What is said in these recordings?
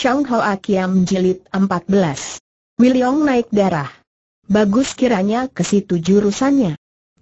Chang Ho Akiam Jilid 14. Wiliong naik darah. Bagus kiranya ke situ jurusannya.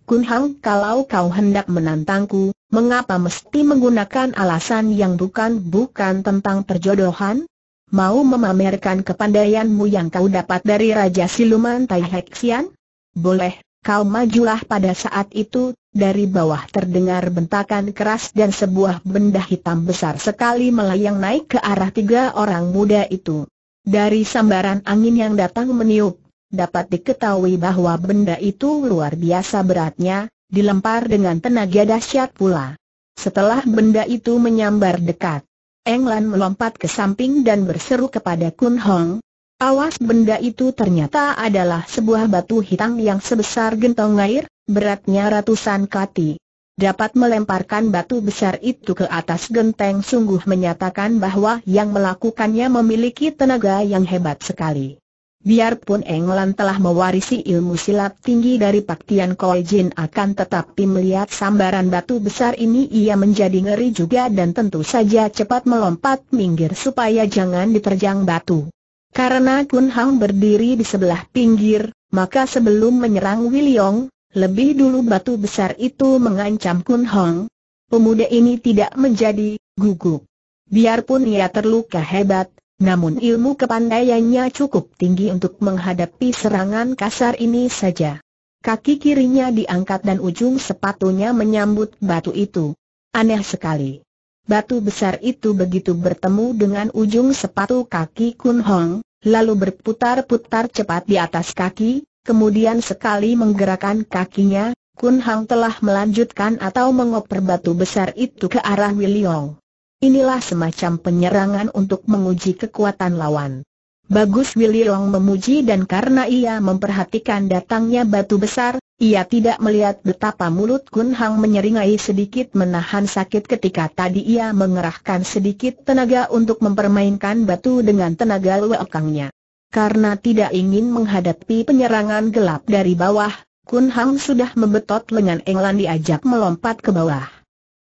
Kun Hang kalau kau hendak menantangku, mengapa mesti menggunakan alasan yang bukan-bukan tentang perjodohan? Mau memamerkan kepandaianmu yang kau dapat dari Raja Siluman Tai Hexian? Boleh, Kau majulah pada saat itu, dari bawah terdengar bentakan keras dan sebuah benda hitam besar sekali melayang naik ke arah tiga orang muda itu. Dari sambaran angin yang datang meniup, dapat diketahui bahwa benda itu luar biasa beratnya, dilempar dengan tenaga dahsyat pula. Setelah benda itu menyambar dekat, Englan melompat ke samping dan berseru kepada Kun Hong, Awas benda itu ternyata adalah sebuah batu hitam yang sebesar gentong air, beratnya ratusan kati. Dapat melemparkan batu besar itu ke atas genteng sungguh menyatakan bahwa yang melakukannya memiliki tenaga yang hebat sekali. Biarpun Englan telah mewarisi ilmu silat tinggi dari paktian Tian akan tetapi melihat sambaran batu besar ini ia menjadi ngeri juga dan tentu saja cepat melompat minggir supaya jangan diterjang batu. Karena Kun Hong berdiri di sebelah pinggir, maka sebelum menyerang Wiliong, lebih dulu batu besar itu mengancam Kun Hong. Pemuda ini tidak menjadi gugup. Biarpun ia terluka hebat, namun ilmu kepandaiannya cukup tinggi untuk menghadapi serangan kasar ini saja. Kaki kirinya diangkat dan ujung sepatunya menyambut batu itu. Aneh sekali. Batu besar itu begitu bertemu dengan ujung sepatu kaki Kun Hong, lalu berputar-putar cepat di atas kaki, kemudian sekali menggerakkan kakinya, Kun Hong telah melanjutkan atau mengoper batu besar itu ke arah Wiliong. Inilah semacam penyerangan untuk menguji kekuatan lawan. Bagus Wiliong memuji dan karena ia memperhatikan datangnya batu besar, ia tidak melihat betapa mulut Kun Hang menyeringai sedikit menahan sakit ketika tadi ia mengerahkan sedikit tenaga untuk mempermainkan batu dengan tenaga luakangnya. Karena tidak ingin menghadapi penyerangan gelap dari bawah, Kun Hang sudah membetot lengan Englan diajak melompat ke bawah.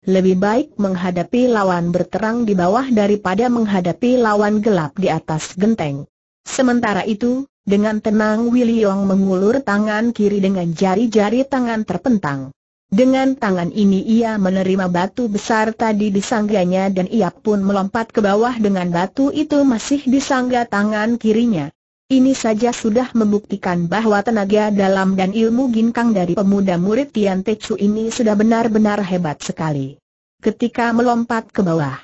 Lebih baik menghadapi lawan berterang di bawah daripada menghadapi lawan gelap di atas genteng. Sementara itu, dengan tenang Yong mengulur tangan kiri dengan jari-jari tangan terpentang. Dengan tangan ini ia menerima batu besar tadi di sangganya dan ia pun melompat ke bawah dengan batu itu masih di sangga tangan kirinya. Ini saja sudah membuktikan bahwa tenaga dalam dan ilmu ginkang dari pemuda murid Tian Chu ini sudah benar-benar hebat sekali. Ketika melompat ke bawah,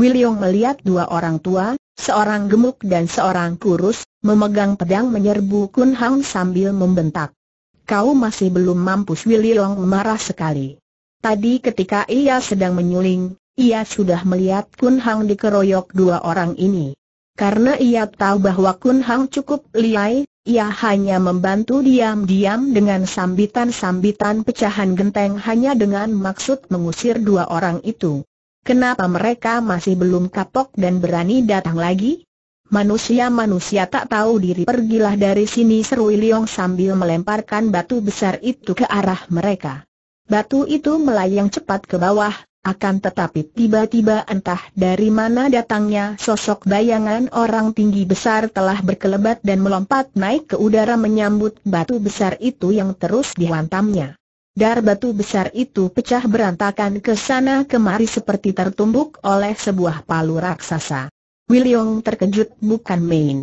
Wiliong melihat dua orang tua, seorang gemuk dan seorang kurus, memegang pedang menyerbu Kun Hang sambil membentak. Kau masih belum mampus Wiliong marah sekali. Tadi ketika ia sedang menyuling, ia sudah melihat Kun Hang dikeroyok dua orang ini. Karena ia tahu bahwa Kun Hang cukup liai, ia hanya membantu diam-diam dengan sambitan-sambitan pecahan genteng hanya dengan maksud mengusir dua orang itu. Kenapa mereka masih belum kapok dan berani datang lagi? Manusia-manusia tak tahu diri pergilah dari sini seru Liong sambil melemparkan batu besar itu ke arah mereka. Batu itu melayang cepat ke bawah, akan tetapi tiba-tiba entah dari mana datangnya sosok bayangan orang tinggi besar telah berkelebat dan melompat naik ke udara menyambut batu besar itu yang terus dihantamnya. Dar batu besar itu pecah berantakan ke sana kemari seperti tertumbuk oleh sebuah palu raksasa. William terkejut bukan main.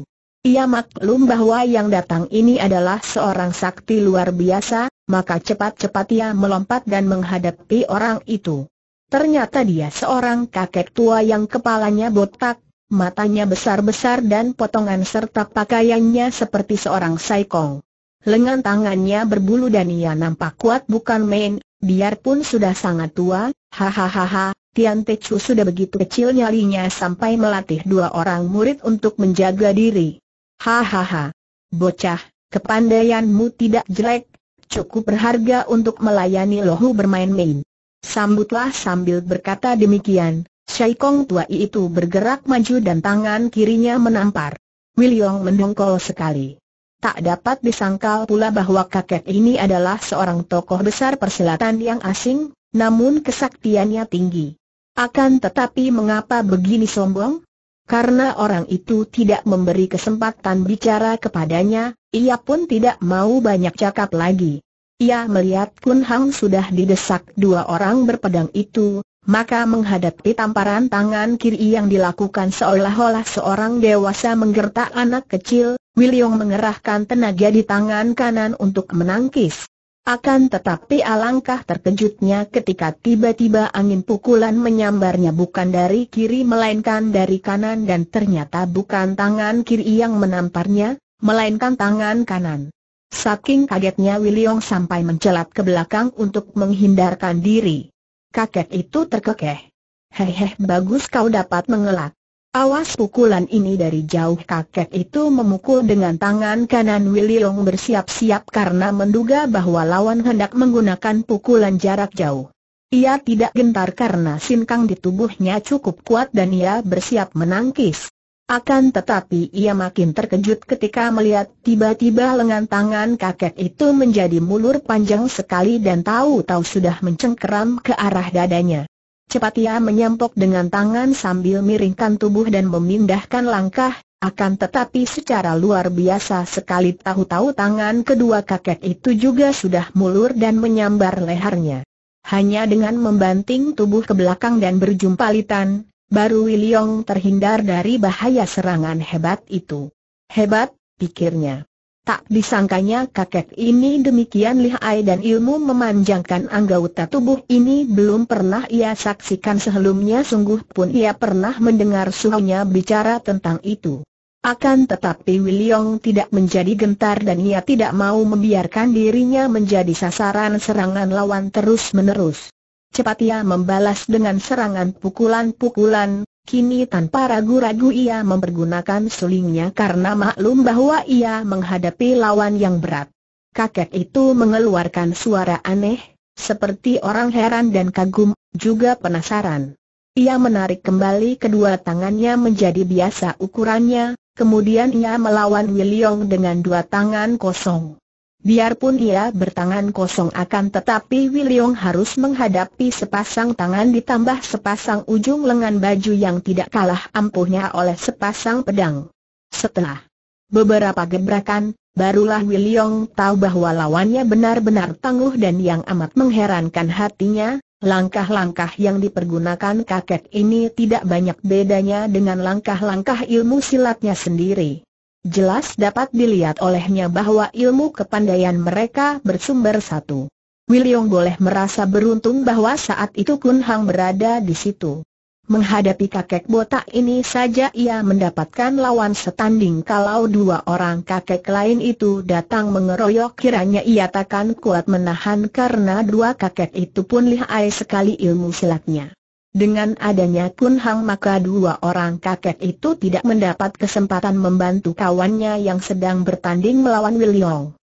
Ia maklum bahwa yang datang ini adalah seorang sakti luar biasa, maka cepat-cepat ia melompat dan menghadapi orang itu. Ternyata dia seorang kakek tua yang kepalanya botak, matanya besar-besar dan potongan serta pakaiannya seperti seorang saikong. Lengan tangannya berbulu dan ia nampak kuat bukan main, biarpun sudah sangat tua, hahaha, Tian Te Chu sudah begitu kecil nyalinya sampai melatih dua orang murid untuk menjaga diri. Hahaha, bocah, kepandaianmu tidak jelek, cukup berharga untuk melayani lohu bermain-main. Sambutlah sambil berkata demikian, Shai Kong tua itu bergerak maju dan tangan kirinya menampar. Wiliong mendongkol sekali. Tak dapat disangkal pula bahwa kakek ini adalah seorang tokoh besar persilatan yang asing, namun kesaktiannya tinggi. Akan tetapi mengapa begini sombong? Karena orang itu tidak memberi kesempatan bicara kepadanya, ia pun tidak mau banyak cakap lagi. Ia melihat Kun Hang sudah didesak dua orang berpedang itu, maka menghadapi tamparan tangan kiri yang dilakukan seolah-olah seorang dewasa menggertak anak kecil, Wiliong mengerahkan tenaga di tangan kanan untuk menangkis. Akan tetapi alangkah terkejutnya ketika tiba-tiba angin pukulan menyambarnya bukan dari kiri melainkan dari kanan dan ternyata bukan tangan kiri yang menamparnya, melainkan tangan kanan. Saking kagetnya Wiliong sampai mencelat ke belakang untuk menghindarkan diri. Kakek itu terkekeh. Hehe bagus kau dapat mengelak. Awas pukulan ini dari jauh kakek itu memukul dengan tangan kanan Willy Long bersiap-siap karena menduga bahwa lawan hendak menggunakan pukulan jarak jauh. Ia tidak gentar karena sinkang di tubuhnya cukup kuat dan ia bersiap menangkis. Akan tetapi ia makin terkejut ketika melihat tiba-tiba lengan tangan kakek itu menjadi mulur panjang sekali dan tahu-tahu sudah mencengkeram ke arah dadanya. Cepat ia menyampok dengan tangan sambil miringkan tubuh dan memindahkan langkah, akan tetapi secara luar biasa sekali tahu-tahu tangan kedua kakek itu juga sudah mulur dan menyambar lehernya. Hanya dengan membanting tubuh ke belakang dan berjumpalitan, baru Wiliong terhindar dari bahaya serangan hebat itu. Hebat, pikirnya. Tak disangkanya kakek ini demikian lihai dan ilmu memanjangkan anggota tubuh ini belum pernah ia saksikan sebelumnya sungguh pun ia pernah mendengar suhunya bicara tentang itu. Akan tetapi Wiliong tidak menjadi gentar dan ia tidak mau membiarkan dirinya menjadi sasaran serangan lawan terus-menerus. Cepat ia membalas dengan serangan pukulan-pukulan, Kini tanpa ragu-ragu ia mempergunakan sulingnya karena maklum bahwa ia menghadapi lawan yang berat. Kakek itu mengeluarkan suara aneh, seperti orang heran dan kagum, juga penasaran. Ia menarik kembali kedua tangannya menjadi biasa ukurannya, kemudian ia melawan Wiliong dengan dua tangan kosong. Biarpun ia bertangan kosong akan tetapi Wiliong harus menghadapi sepasang tangan ditambah sepasang ujung lengan baju yang tidak kalah ampuhnya oleh sepasang pedang. Setelah beberapa gebrakan, barulah Wiliong tahu bahwa lawannya benar-benar tangguh dan yang amat mengherankan hatinya, Langkah-langkah yang dipergunakan kakek ini tidak banyak bedanya dengan langkah-langkah ilmu silatnya sendiri jelas dapat dilihat olehnya bahwa ilmu kepandaian mereka bersumber satu. Wiliong boleh merasa beruntung bahwa saat itu Kun Hang berada di situ. Menghadapi kakek botak ini saja ia mendapatkan lawan setanding kalau dua orang kakek lain itu datang mengeroyok kiranya ia takkan kuat menahan karena dua kakek itu pun lihai sekali ilmu silatnya. Dengan adanya Kun Hang maka dua orang kakek itu tidak mendapat kesempatan membantu kawannya yang sedang bertanding melawan Wiliong.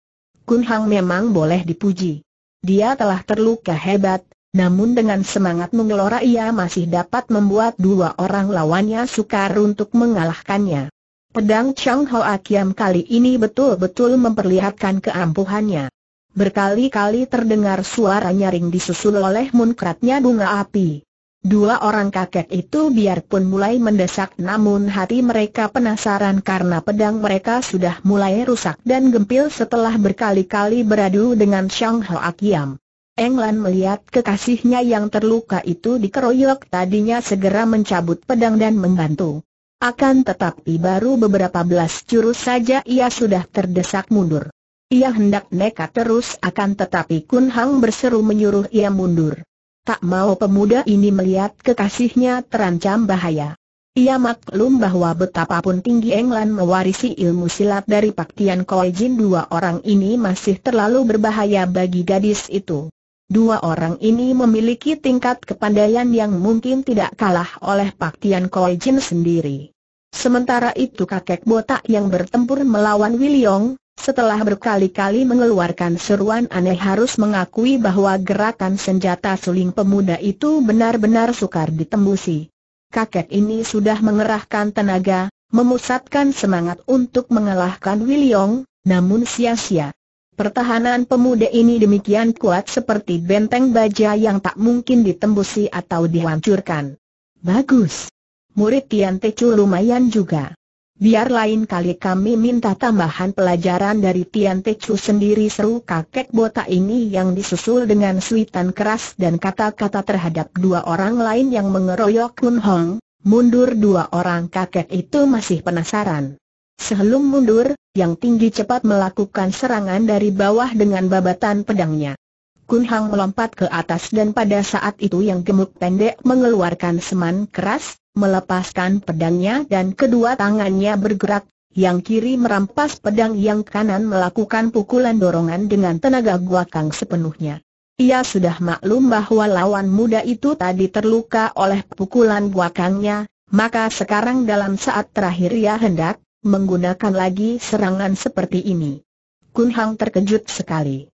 Kun Hang memang boleh dipuji. Dia telah terluka hebat, namun dengan semangat mengelora ia masih dapat membuat dua orang lawannya sukar untuk mengalahkannya. Pedang Chang Ho Akiam kali ini betul-betul memperlihatkan keampuhannya. Berkali-kali terdengar suara nyaring disusul oleh munkratnya bunga api. Dua orang kakek itu biarpun mulai mendesak namun hati mereka penasaran karena pedang mereka sudah mulai rusak dan gempil setelah berkali-kali beradu dengan Shang Hoa Akiam. Englan melihat kekasihnya yang terluka itu dikeroyok tadinya segera mencabut pedang dan membantu. Akan tetapi baru beberapa belas jurus saja ia sudah terdesak mundur. Ia hendak nekat terus akan tetapi Kun Hang berseru menyuruh ia mundur. Tak mau pemuda ini melihat kekasihnya terancam bahaya. Ia maklum bahwa betapapun tinggi Englan mewarisi ilmu silat dari Pak Tian Koi Jin dua orang ini masih terlalu berbahaya bagi gadis itu. Dua orang ini memiliki tingkat kepandaian yang mungkin tidak kalah oleh Pak Tian Koi Jin sendiri. Sementara itu kakek botak yang bertempur melawan Wiliong, setelah berkali-kali mengeluarkan seruan aneh harus mengakui bahwa gerakan senjata suling pemuda itu benar-benar sukar ditembusi. Kakek ini sudah mengerahkan tenaga, memusatkan semangat untuk mengalahkan Wiliong, namun sia-sia. Pertahanan pemuda ini demikian kuat seperti benteng baja yang tak mungkin ditembusi atau dihancurkan. Bagus. Murid Tian Tecu lumayan juga. Biar lain kali kami minta tambahan pelajaran dari Tian Chu sendiri seru kakek botak ini yang disusul dengan suitan keras dan kata-kata terhadap dua orang lain yang mengeroyok Kun Hong, mundur dua orang kakek itu masih penasaran. Sebelum mundur, yang tinggi cepat melakukan serangan dari bawah dengan babatan pedangnya. Kun Hong melompat ke atas dan pada saat itu yang gemuk pendek mengeluarkan seman keras, melepaskan pedangnya dan kedua tangannya bergerak, yang kiri merampas pedang yang kanan melakukan pukulan dorongan dengan tenaga guakang sepenuhnya. Ia sudah maklum bahwa lawan muda itu tadi terluka oleh pukulan guakangnya, maka sekarang dalam saat terakhir ia hendak menggunakan lagi serangan seperti ini. Kun Hang terkejut sekali.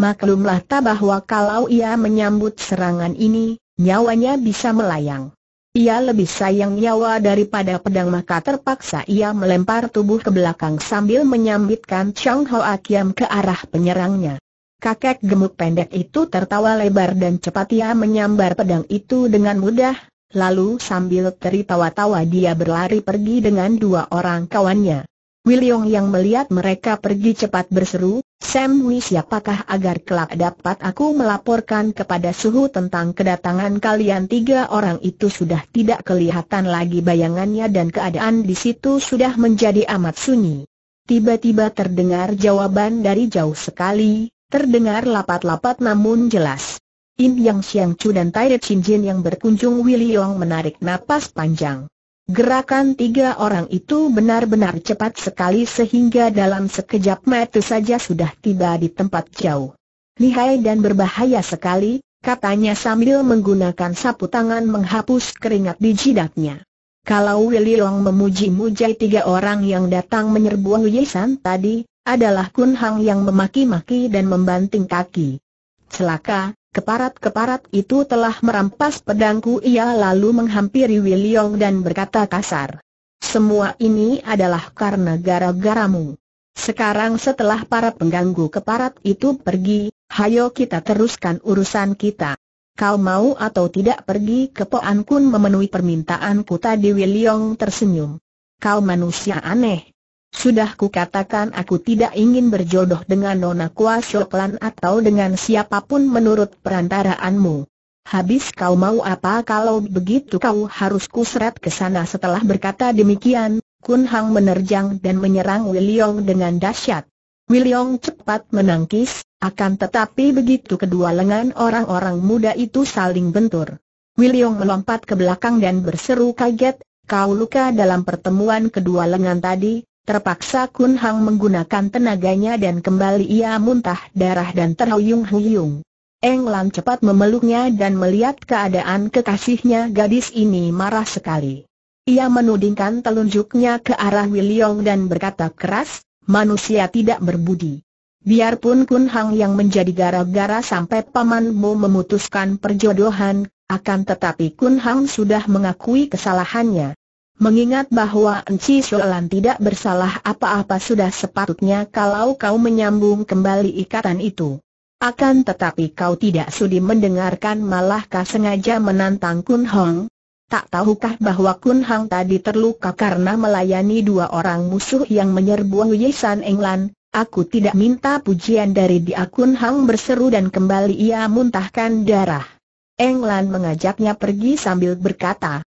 Maklumlah tak bahwa kalau ia menyambut serangan ini, nyawanya bisa melayang. Ia lebih sayang nyawa daripada pedang maka terpaksa ia melempar tubuh ke belakang sambil menyambitkan Chang Ho Akiam ke arah penyerangnya. Kakek gemuk pendek itu tertawa lebar dan cepat ia menyambar pedang itu dengan mudah, lalu sambil teritawa tawa dia berlari pergi dengan dua orang kawannya. Wiliong yang melihat mereka pergi cepat berseru, Sam Wee siapakah agar kelak dapat aku melaporkan kepada suhu tentang kedatangan kalian tiga orang itu sudah tidak kelihatan lagi bayangannya dan keadaan di situ sudah menjadi amat sunyi. Tiba-tiba terdengar jawaban dari jauh sekali, terdengar lapat-lapat namun jelas. Im Yang Siang Chu dan Tai Chin Jin yang berkunjung Willy Yong menarik napas panjang. Gerakan tiga orang itu benar-benar cepat sekali sehingga dalam sekejap mata saja sudah tiba di tempat jauh. Lihai dan berbahaya sekali, katanya sambil menggunakan sapu tangan menghapus keringat di jidatnya. Kalau Willy Long memuji-muji tiga orang yang datang menyerbu Yesan tadi, adalah Kun Hang yang memaki-maki dan membanting kaki. Celaka, Keparat-keparat itu telah merampas pedangku ia lalu menghampiri Wiliong dan berkata kasar. Semua ini adalah karena gara-garamu. Sekarang setelah para pengganggu keparat itu pergi, hayo kita teruskan urusan kita. Kau mau atau tidak pergi ke Poan Kun memenuhi permintaanku tadi Wiliong tersenyum. Kau manusia aneh, sudah kukatakan aku tidak ingin berjodoh dengan Nona Kua Shoklan atau dengan siapapun menurut perantaraanmu. Habis kau mau apa kalau begitu kau harus seret ke sana setelah berkata demikian, Kun Hang menerjang dan menyerang Wiliong dengan dahsyat. Wiliong cepat menangkis, akan tetapi begitu kedua lengan orang-orang muda itu saling bentur. Wiliong melompat ke belakang dan berseru kaget, kau luka dalam pertemuan kedua lengan tadi, Terpaksa Kun Hang menggunakan tenaganya dan kembali ia muntah darah dan terhuyung-huyung. Eng Lan cepat memeluknya dan melihat keadaan kekasihnya gadis ini marah sekali. Ia menudingkan telunjuknya ke arah Wiliong dan berkata keras, manusia tidak berbudi. Biarpun Kun Hang yang menjadi gara-gara sampai pamanmu memutuskan perjodohan, akan tetapi Kun Hang sudah mengakui kesalahannya. Mengingat bahwa Enci Sholan tidak bersalah apa-apa sudah sepatutnya kalau kau menyambung kembali ikatan itu. Akan tetapi kau tidak sudi mendengarkan malah kau sengaja menantang Kun Hong. Tak tahukah bahwa Kun Hong tadi terluka karena melayani dua orang musuh yang menyerbu Yesan Englan? Aku tidak minta pujian dari dia Kun Hong berseru dan kembali ia muntahkan darah. Englan mengajaknya pergi sambil berkata,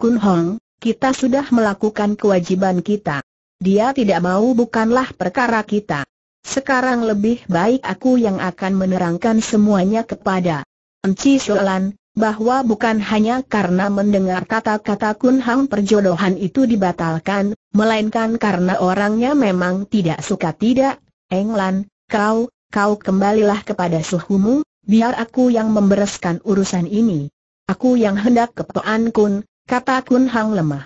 Kun Hong, kita sudah melakukan kewajiban kita. Dia tidak mau bukanlah perkara kita. Sekarang lebih baik aku yang akan menerangkan semuanya kepada Enci Sholan, bahwa bukan hanya karena mendengar kata-kata Kun perjodohan itu dibatalkan, melainkan karena orangnya memang tidak suka tidak, Englan, kau, kau kembalilah kepada suhumu, biar aku yang membereskan urusan ini. Aku yang hendak ke Poan Kun, kata Kun Hang lemah.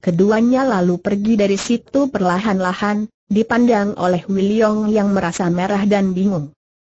Keduanya lalu pergi dari situ perlahan-lahan, dipandang oleh Wiliong yang merasa merah dan bingung.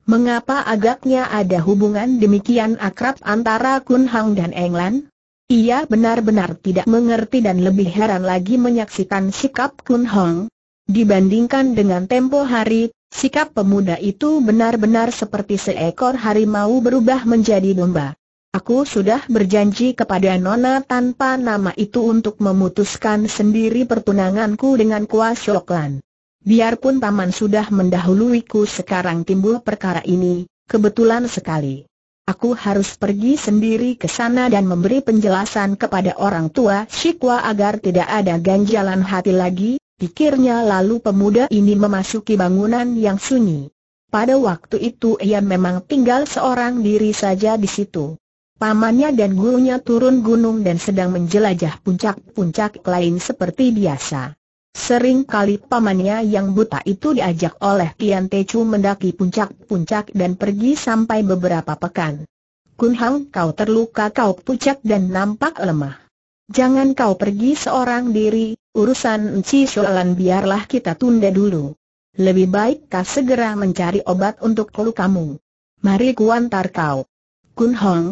Mengapa agaknya ada hubungan demikian akrab antara Kun Hang dan Englan? Ia benar-benar tidak mengerti dan lebih heran lagi menyaksikan sikap Kun Hong. Dibandingkan dengan tempo hari, sikap pemuda itu benar-benar seperti seekor harimau berubah menjadi domba. Aku sudah berjanji kepada Nona tanpa nama itu untuk memutuskan sendiri pertunanganku dengan Kua Shoklan. Biarpun paman sudah mendahuluiku sekarang timbul perkara ini, kebetulan sekali. Aku harus pergi sendiri ke sana dan memberi penjelasan kepada orang tua Shikwa agar tidak ada ganjalan hati lagi, pikirnya lalu pemuda ini memasuki bangunan yang sunyi. Pada waktu itu ia memang tinggal seorang diri saja di situ. Pamannya dan gurunya turun gunung dan sedang menjelajah puncak-puncak lain seperti biasa. Sering kali pamannya yang buta itu diajak oleh Kian Tecu mendaki puncak-puncak dan pergi sampai beberapa pekan. Kun Hang kau terluka kau pucat dan nampak lemah. Jangan kau pergi seorang diri, urusan Enci Shualan biarlah kita tunda dulu. Lebih baik kau segera mencari obat untuk lukamu. Mari kuantar kau. Kun Hong,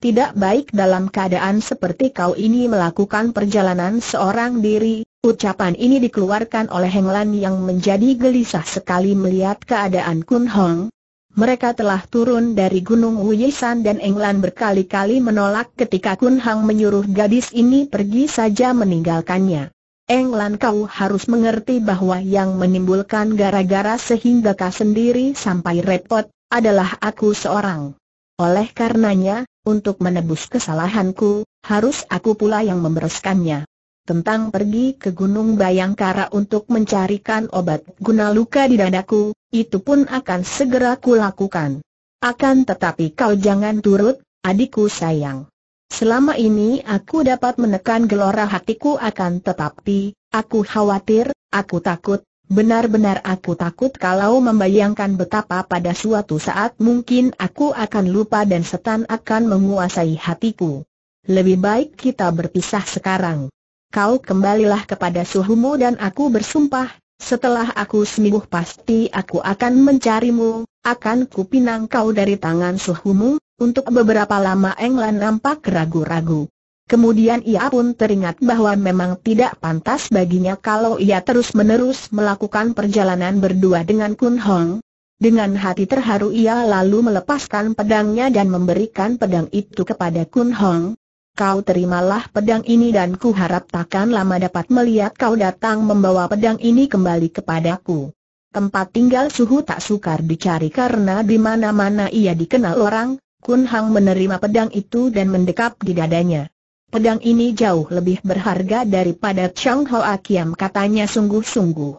tidak baik dalam keadaan seperti kau ini melakukan perjalanan seorang diri, ucapan ini dikeluarkan oleh Heng Lan yang menjadi gelisah sekali melihat keadaan Kun Hong. Mereka telah turun dari Gunung Wuyisan dan Englan berkali-kali menolak ketika Kun Hong menyuruh gadis ini pergi saja meninggalkannya. Englan kau harus mengerti bahwa yang menimbulkan gara-gara sehingga kau sendiri sampai repot, adalah aku seorang. Oleh karenanya, untuk menebus kesalahanku, harus aku pula yang membereskannya. Tentang pergi ke Gunung Bayangkara untuk mencarikan obat guna luka di dadaku, itu pun akan segera kulakukan. Akan tetapi kau jangan turut, adikku sayang. Selama ini aku dapat menekan gelora hatiku akan tetapi, aku khawatir, aku takut, Benar-benar aku takut kalau membayangkan betapa pada suatu saat mungkin aku akan lupa dan setan akan menguasai hatiku. Lebih baik kita berpisah sekarang. Kau kembalilah kepada suhumu dan aku bersumpah, setelah aku seminggu pasti aku akan mencarimu, akan kupinang kau dari tangan suhumu, untuk beberapa lama Englan nampak ragu-ragu. Kemudian ia pun teringat bahwa memang tidak pantas baginya kalau ia terus-menerus melakukan perjalanan berdua dengan Kun Hong. Dengan hati terharu ia lalu melepaskan pedangnya dan memberikan pedang itu kepada Kun Hong. Kau terimalah pedang ini dan ku harap takkan lama dapat melihat kau datang membawa pedang ini kembali kepadaku. Tempat tinggal Suhu tak sukar dicari karena di mana-mana ia dikenal orang, Kun Hong menerima pedang itu dan mendekap di dadanya pedang ini jauh lebih berharga daripada Chang Ho Akiam, katanya sungguh-sungguh.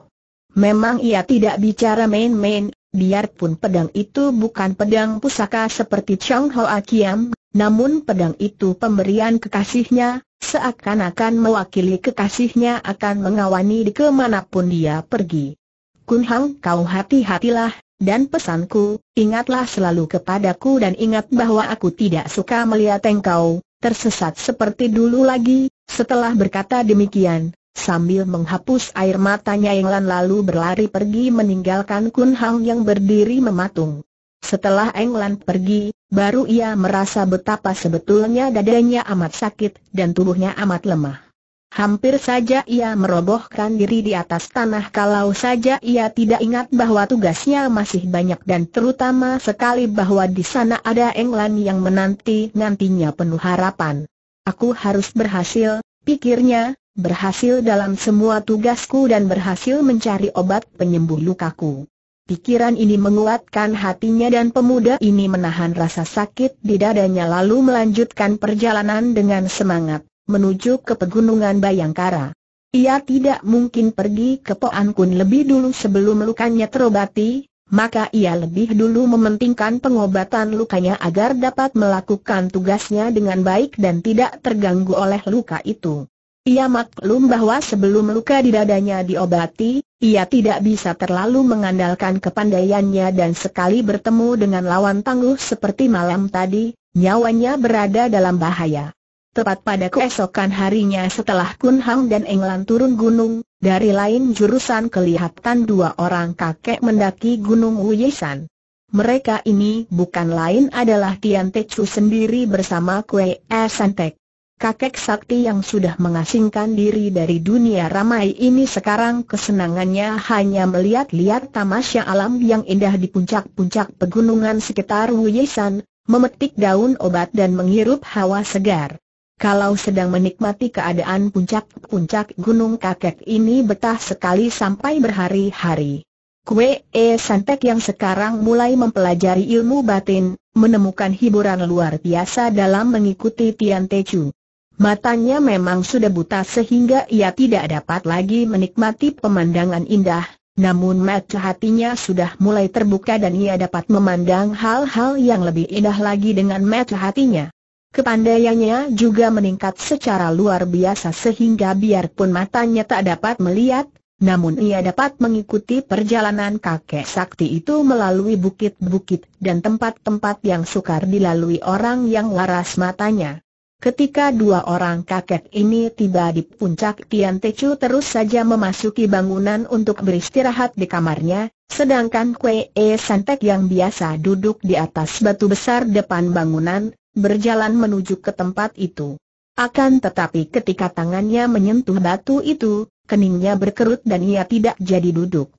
Memang ia tidak bicara main-main, biarpun pedang itu bukan pedang pusaka seperti Chang Ho Akiam, namun pedang itu pemberian kekasihnya, seakan-akan mewakili kekasihnya akan mengawani di kemanapun dia pergi. Kun Hang kau hati-hatilah, dan pesanku, ingatlah selalu kepadaku dan ingat bahwa aku tidak suka melihat engkau, tersesat seperti dulu lagi, setelah berkata demikian, sambil menghapus air matanya Englan lalu berlari pergi meninggalkan Kun Hang yang berdiri mematung. Setelah Englan pergi, baru ia merasa betapa sebetulnya dadanya amat sakit dan tubuhnya amat lemah. Hampir saja ia merobohkan diri di atas tanah kalau saja ia tidak ingat bahwa tugasnya masih banyak dan terutama sekali bahwa di sana ada Englan yang menanti-nantinya penuh harapan. Aku harus berhasil, pikirnya, berhasil dalam semua tugasku dan berhasil mencari obat penyembuh lukaku. Pikiran ini menguatkan hatinya dan pemuda ini menahan rasa sakit di dadanya lalu melanjutkan perjalanan dengan semangat menuju ke pegunungan Bayangkara. Ia tidak mungkin pergi ke Poan Kun lebih dulu sebelum lukanya terobati, maka ia lebih dulu mementingkan pengobatan lukanya agar dapat melakukan tugasnya dengan baik dan tidak terganggu oleh luka itu. Ia maklum bahwa sebelum luka di dadanya diobati, ia tidak bisa terlalu mengandalkan kepandaiannya dan sekali bertemu dengan lawan tangguh seperti malam tadi, nyawanya berada dalam bahaya. Tepat pada keesokan harinya setelah Kun Hang dan Englan turun gunung, dari lain jurusan kelihatan dua orang kakek mendaki gunung Wuyesan. Mereka ini bukan lain adalah Tian Chu sendiri bersama Kue E Santek. Kakek sakti yang sudah mengasingkan diri dari dunia ramai ini sekarang kesenangannya hanya melihat-lihat tamasya alam yang indah di puncak-puncak pegunungan sekitar Wuyesan, memetik daun obat dan menghirup hawa segar. Kalau sedang menikmati keadaan puncak-puncak gunung kakek ini betah sekali sampai berhari-hari. Kue E Santek yang sekarang mulai mempelajari ilmu batin, menemukan hiburan luar biasa dalam mengikuti Tian Te Chu. Matanya memang sudah buta sehingga ia tidak dapat lagi menikmati pemandangan indah, namun mata hatinya sudah mulai terbuka dan ia dapat memandang hal-hal yang lebih indah lagi dengan mata hatinya. Kepandaiannya juga meningkat secara luar biasa sehingga biarpun matanya tak dapat melihat, namun ia dapat mengikuti perjalanan kakek sakti itu melalui bukit-bukit dan tempat-tempat yang sukar dilalui orang yang laras matanya. Ketika dua orang kakek ini tiba di puncak Tian Tecu terus saja memasuki bangunan untuk beristirahat di kamarnya, sedangkan Kwee Santek yang biasa duduk di atas batu besar depan bangunan, berjalan menuju ke tempat itu. Akan tetapi ketika tangannya menyentuh batu itu, keningnya berkerut dan ia tidak jadi duduk.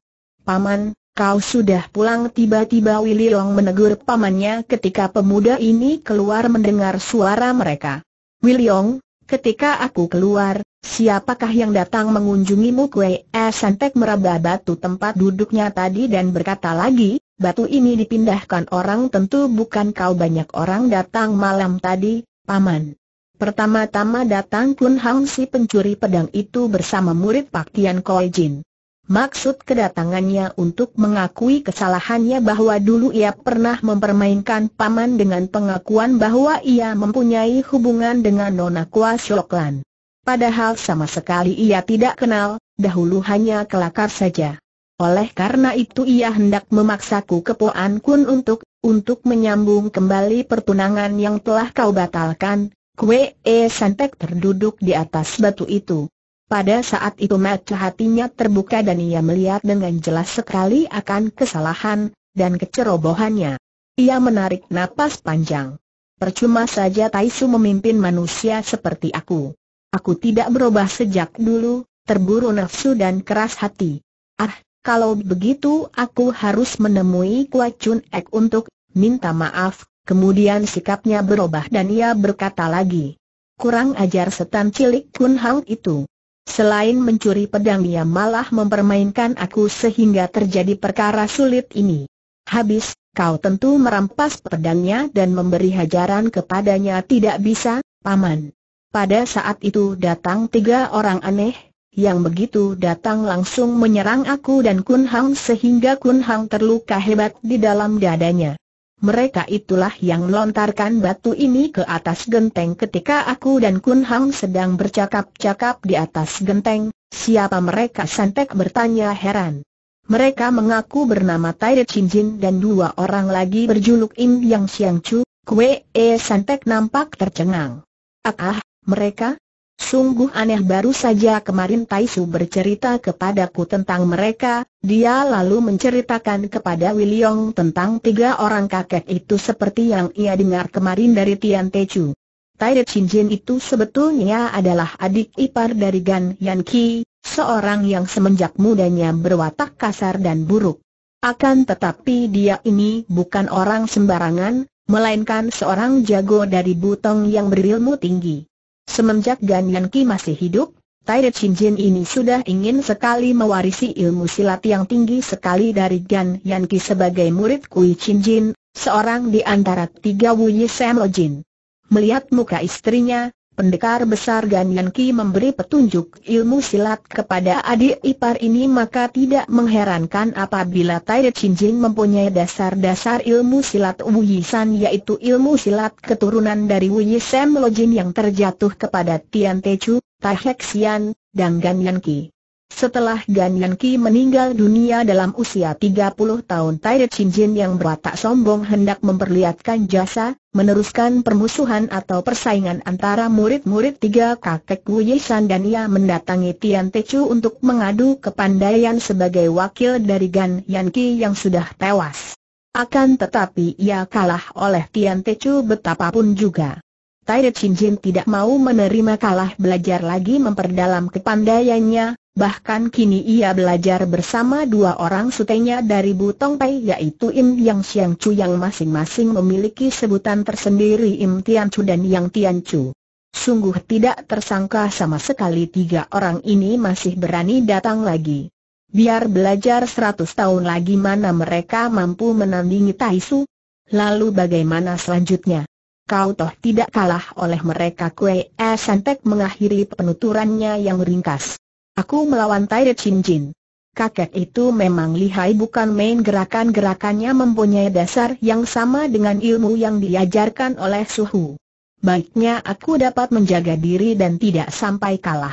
Paman, kau sudah pulang tiba-tiba Willy Long menegur pamannya ketika pemuda ini keluar mendengar suara mereka. Long, ketika aku keluar, siapakah yang datang mengunjungimu kue? Eh santek meraba batu tempat duduknya tadi dan berkata lagi, batu ini dipindahkan orang tentu bukan kau banyak orang datang malam tadi, Paman. Pertama-tama datang Kun Hang si pencuri pedang itu bersama murid Pak Tian Koi Jin. Maksud kedatangannya untuk mengakui kesalahannya bahwa dulu ia pernah mempermainkan paman dengan pengakuan bahwa ia mempunyai hubungan dengan Nona Kua Shoklan. Padahal sama sekali ia tidak kenal, dahulu hanya kelakar saja. Oleh karena itu ia hendak memaksaku ke Kun untuk, untuk menyambung kembali pertunangan yang telah kau batalkan. Kue E Santek terduduk di atas batu itu. Pada saat itu mata hatinya terbuka dan ia melihat dengan jelas sekali akan kesalahan dan kecerobohannya. Ia menarik napas panjang. Percuma saja Taisu memimpin manusia seperti aku. Aku tidak berubah sejak dulu, terburu nafsu dan keras hati. Ah, kalau begitu aku harus menemui Kua Chun Ek untuk minta maaf, kemudian sikapnya berubah dan ia berkata lagi. Kurang ajar setan cilik Kun Hang itu. Selain mencuri pedang dia malah mempermainkan aku sehingga terjadi perkara sulit ini. Habis, kau tentu merampas pedangnya dan memberi hajaran kepadanya tidak bisa, paman. Pada saat itu datang tiga orang aneh, yang begitu datang langsung menyerang aku dan Kun Hang sehingga Kun Hang terluka hebat di dalam dadanya. Mereka itulah yang melontarkan batu ini ke atas genteng ketika aku dan Kun Hang sedang bercakap-cakap di atas genteng. Siapa mereka? Santek bertanya heran. Mereka mengaku bernama Tai Chin Jin dan dua orang lagi berjuluk Im Yang Siang Chu. Kue E Santek nampak tercengang. Akah, mereka, Sungguh aneh baru saja kemarin Taisu bercerita kepadaku tentang mereka, dia lalu menceritakan kepada Wiliong tentang tiga orang kakek itu seperti yang ia dengar kemarin dari Tian Techu. Tai Jin itu sebetulnya adalah adik ipar dari Gan Yan Qi, seorang yang semenjak mudanya berwatak kasar dan buruk. Akan tetapi dia ini bukan orang sembarangan, melainkan seorang jago dari Butong yang berilmu tinggi. Semenjak Gan Yan Ki masih hidup, Tai Chin Jin ini sudah ingin sekali mewarisi ilmu silat yang tinggi sekali dari Gan Yan Ki sebagai murid Kui Chin Jin, seorang di antara tiga Yi Sam Jin. Melihat muka istrinya, Pendekar besar Ganyan Ki memberi petunjuk ilmu silat kepada adik ipar ini maka tidak mengherankan apabila Tai Jin mempunyai dasar-dasar ilmu silat Wuyi San yaitu ilmu silat keturunan dari Wuyi Lo Jin yang terjatuh kepada Tian Te Chu, Tai Xian dan Ganyan Ki. Setelah Gan Yan Ki meninggal dunia dalam usia 30 tahun Tai Chin Jin yang berwatak sombong hendak memperlihatkan jasa, meneruskan permusuhan atau persaingan antara murid-murid tiga kakek Wu Yishan dan ia mendatangi Tian Te Chu untuk mengadu kepandaian sebagai wakil dari Gan Yan Ki yang sudah tewas. Akan tetapi ia kalah oleh Tian Te Chu betapapun juga. Tai Chin Jin tidak mau menerima kalah belajar lagi memperdalam kepandaiannya, Bahkan kini ia belajar bersama dua orang sutenya dari Butong Pai yaitu Im Yang Siang Chu yang masing-masing memiliki sebutan tersendiri Im Tian Chu dan Yang Tian Chu. Sungguh tidak tersangka sama sekali tiga orang ini masih berani datang lagi. Biar belajar seratus tahun lagi mana mereka mampu menandingi Tai Su. Lalu bagaimana selanjutnya? Kau toh tidak kalah oleh mereka Kue E Santek mengakhiri penuturannya yang ringkas. Aku melawan Tai Chin Jin. Kakek itu memang lihai bukan main gerakan-gerakannya mempunyai dasar yang sama dengan ilmu yang diajarkan oleh suhu. Baiknya aku dapat menjaga diri dan tidak sampai kalah.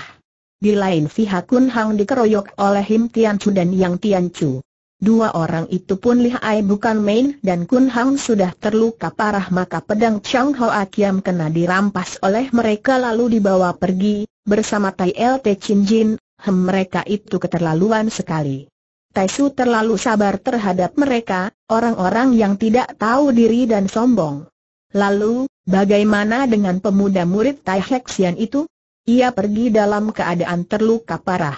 Di lain pihak Kun Hang dikeroyok oleh Him Tian Chu dan Yang Tian Chu. Dua orang itu pun lihai bukan main dan Kun Hang sudah terluka parah maka pedang Chang Hao Kiam kena dirampas oleh mereka lalu dibawa pergi, bersama Tai Te Chin Jin, hem mereka itu keterlaluan sekali. Taisu terlalu sabar terhadap mereka, orang-orang yang tidak tahu diri dan sombong. Lalu, bagaimana dengan pemuda murid Tai itu? Ia pergi dalam keadaan terluka parah.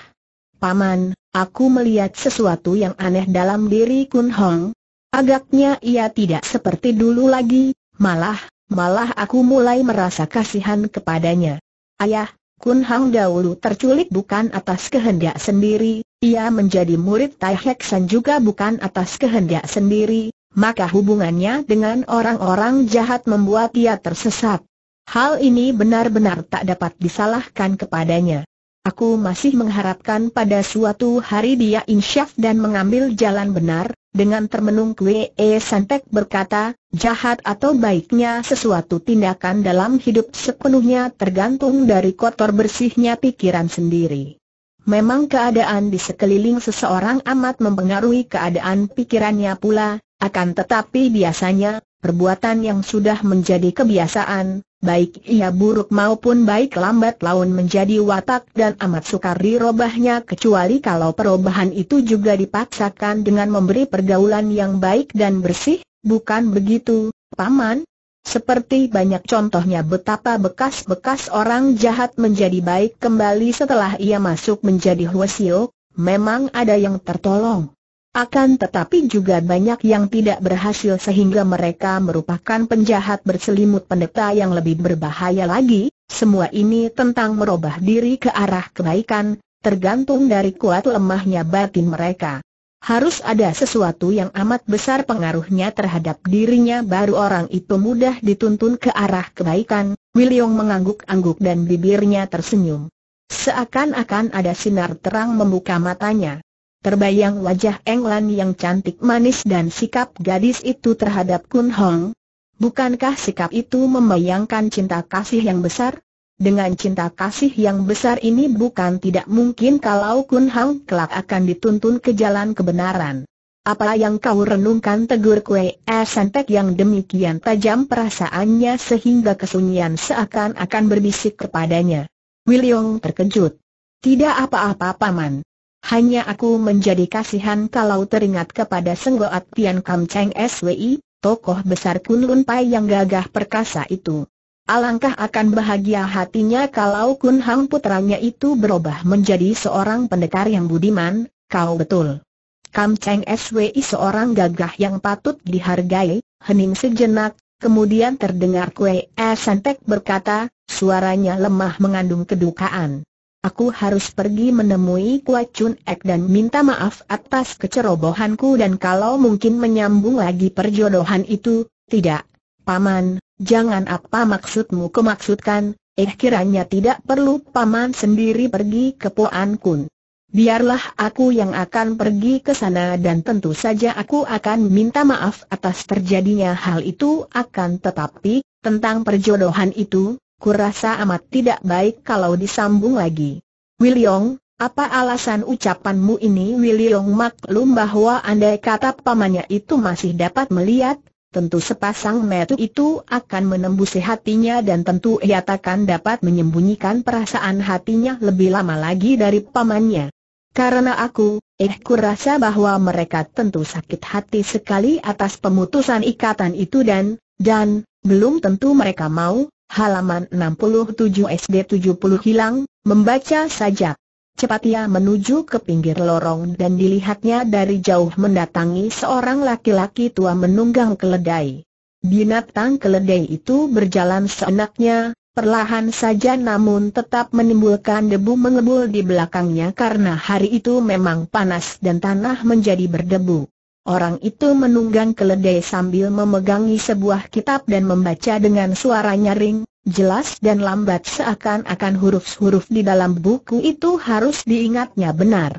Paman, aku melihat sesuatu yang aneh dalam diri Kun Hong. Agaknya ia tidak seperti dulu lagi, malah, malah aku mulai merasa kasihan kepadanya. Ayah, Kun Hang dahulu terculik bukan atas kehendak sendiri, ia menjadi murid Tai Hek San juga bukan atas kehendak sendiri, maka hubungannya dengan orang-orang jahat membuat ia tersesat. Hal ini benar-benar tak dapat disalahkan kepadanya. Aku masih mengharapkan pada suatu hari dia insyaf dan mengambil jalan benar, dengan termenung Kwe e. Santek berkata, jahat atau baiknya sesuatu tindakan dalam hidup sepenuhnya tergantung dari kotor bersihnya pikiran sendiri. Memang keadaan di sekeliling seseorang amat mempengaruhi keadaan pikirannya pula, akan tetapi biasanya, perbuatan yang sudah menjadi kebiasaan, baik ia buruk maupun baik lambat laun menjadi watak dan amat sukar dirobahnya kecuali kalau perubahan itu juga dipaksakan dengan memberi pergaulan yang baik dan bersih, bukan begitu, Paman? Seperti banyak contohnya betapa bekas-bekas orang jahat menjadi baik kembali setelah ia masuk menjadi Huasio, memang ada yang tertolong. Akan tetapi juga banyak yang tidak berhasil sehingga mereka merupakan penjahat berselimut pendeta yang lebih berbahaya lagi, semua ini tentang merubah diri ke arah kebaikan, tergantung dari kuat lemahnya batin mereka. Harus ada sesuatu yang amat besar pengaruhnya terhadap dirinya baru orang itu mudah dituntun ke arah kebaikan, William mengangguk-angguk dan bibirnya tersenyum. Seakan-akan ada sinar terang membuka matanya. Terbayang wajah Englan yang cantik manis dan sikap gadis itu terhadap Kun Hong. Bukankah sikap itu membayangkan cinta kasih yang besar? Dengan cinta kasih yang besar ini bukan tidak mungkin kalau Kun Hong kelak akan dituntun ke jalan kebenaran. Apa yang kau renungkan tegur kue esentek yang demikian tajam perasaannya sehingga kesunyian seakan-akan berbisik kepadanya. Wiliong terkejut. Tidak apa-apa paman. Hanya aku menjadi kasihan kalau teringat kepada Senggoat Tian Kam Cheng SWI, tokoh besar Kun Lun Pai yang gagah perkasa itu. Alangkah akan bahagia hatinya kalau Kun Hang putranya itu berubah menjadi seorang pendekar yang budiman, kau betul. Kam Cheng SWI seorang gagah yang patut dihargai, hening sejenak, kemudian terdengar Kue e Santek berkata, suaranya lemah mengandung kedukaan. Aku harus pergi menemui Kua Chun Ek dan minta maaf atas kecerobohanku dan kalau mungkin menyambung lagi perjodohan itu, tidak. Paman, jangan apa maksudmu kemaksudkan, eh kiranya tidak perlu Paman sendiri pergi ke Poan Kun. Biarlah aku yang akan pergi ke sana dan tentu saja aku akan minta maaf atas terjadinya hal itu akan tetapi, tentang perjodohan itu, kurasa amat tidak baik kalau disambung lagi. Wiliong, apa alasan ucapanmu ini Wiliong maklum bahwa andai kata pamannya itu masih dapat melihat, tentu sepasang metu itu akan menembusi hatinya dan tentu ia takkan dapat menyembunyikan perasaan hatinya lebih lama lagi dari pamannya. Karena aku, eh kurasa bahwa mereka tentu sakit hati sekali atas pemutusan ikatan itu dan, dan, belum tentu mereka mau, halaman 67 SD 70 hilang, membaca saja. Cepat ia menuju ke pinggir lorong dan dilihatnya dari jauh mendatangi seorang laki-laki tua menunggang keledai. Binatang keledai itu berjalan seenaknya, perlahan saja namun tetap menimbulkan debu mengebul di belakangnya karena hari itu memang panas dan tanah menjadi berdebu. Orang itu menunggang keledai sambil memegangi sebuah kitab dan membaca dengan suara nyaring, jelas dan lambat seakan-akan huruf-huruf di dalam buku itu harus diingatnya benar.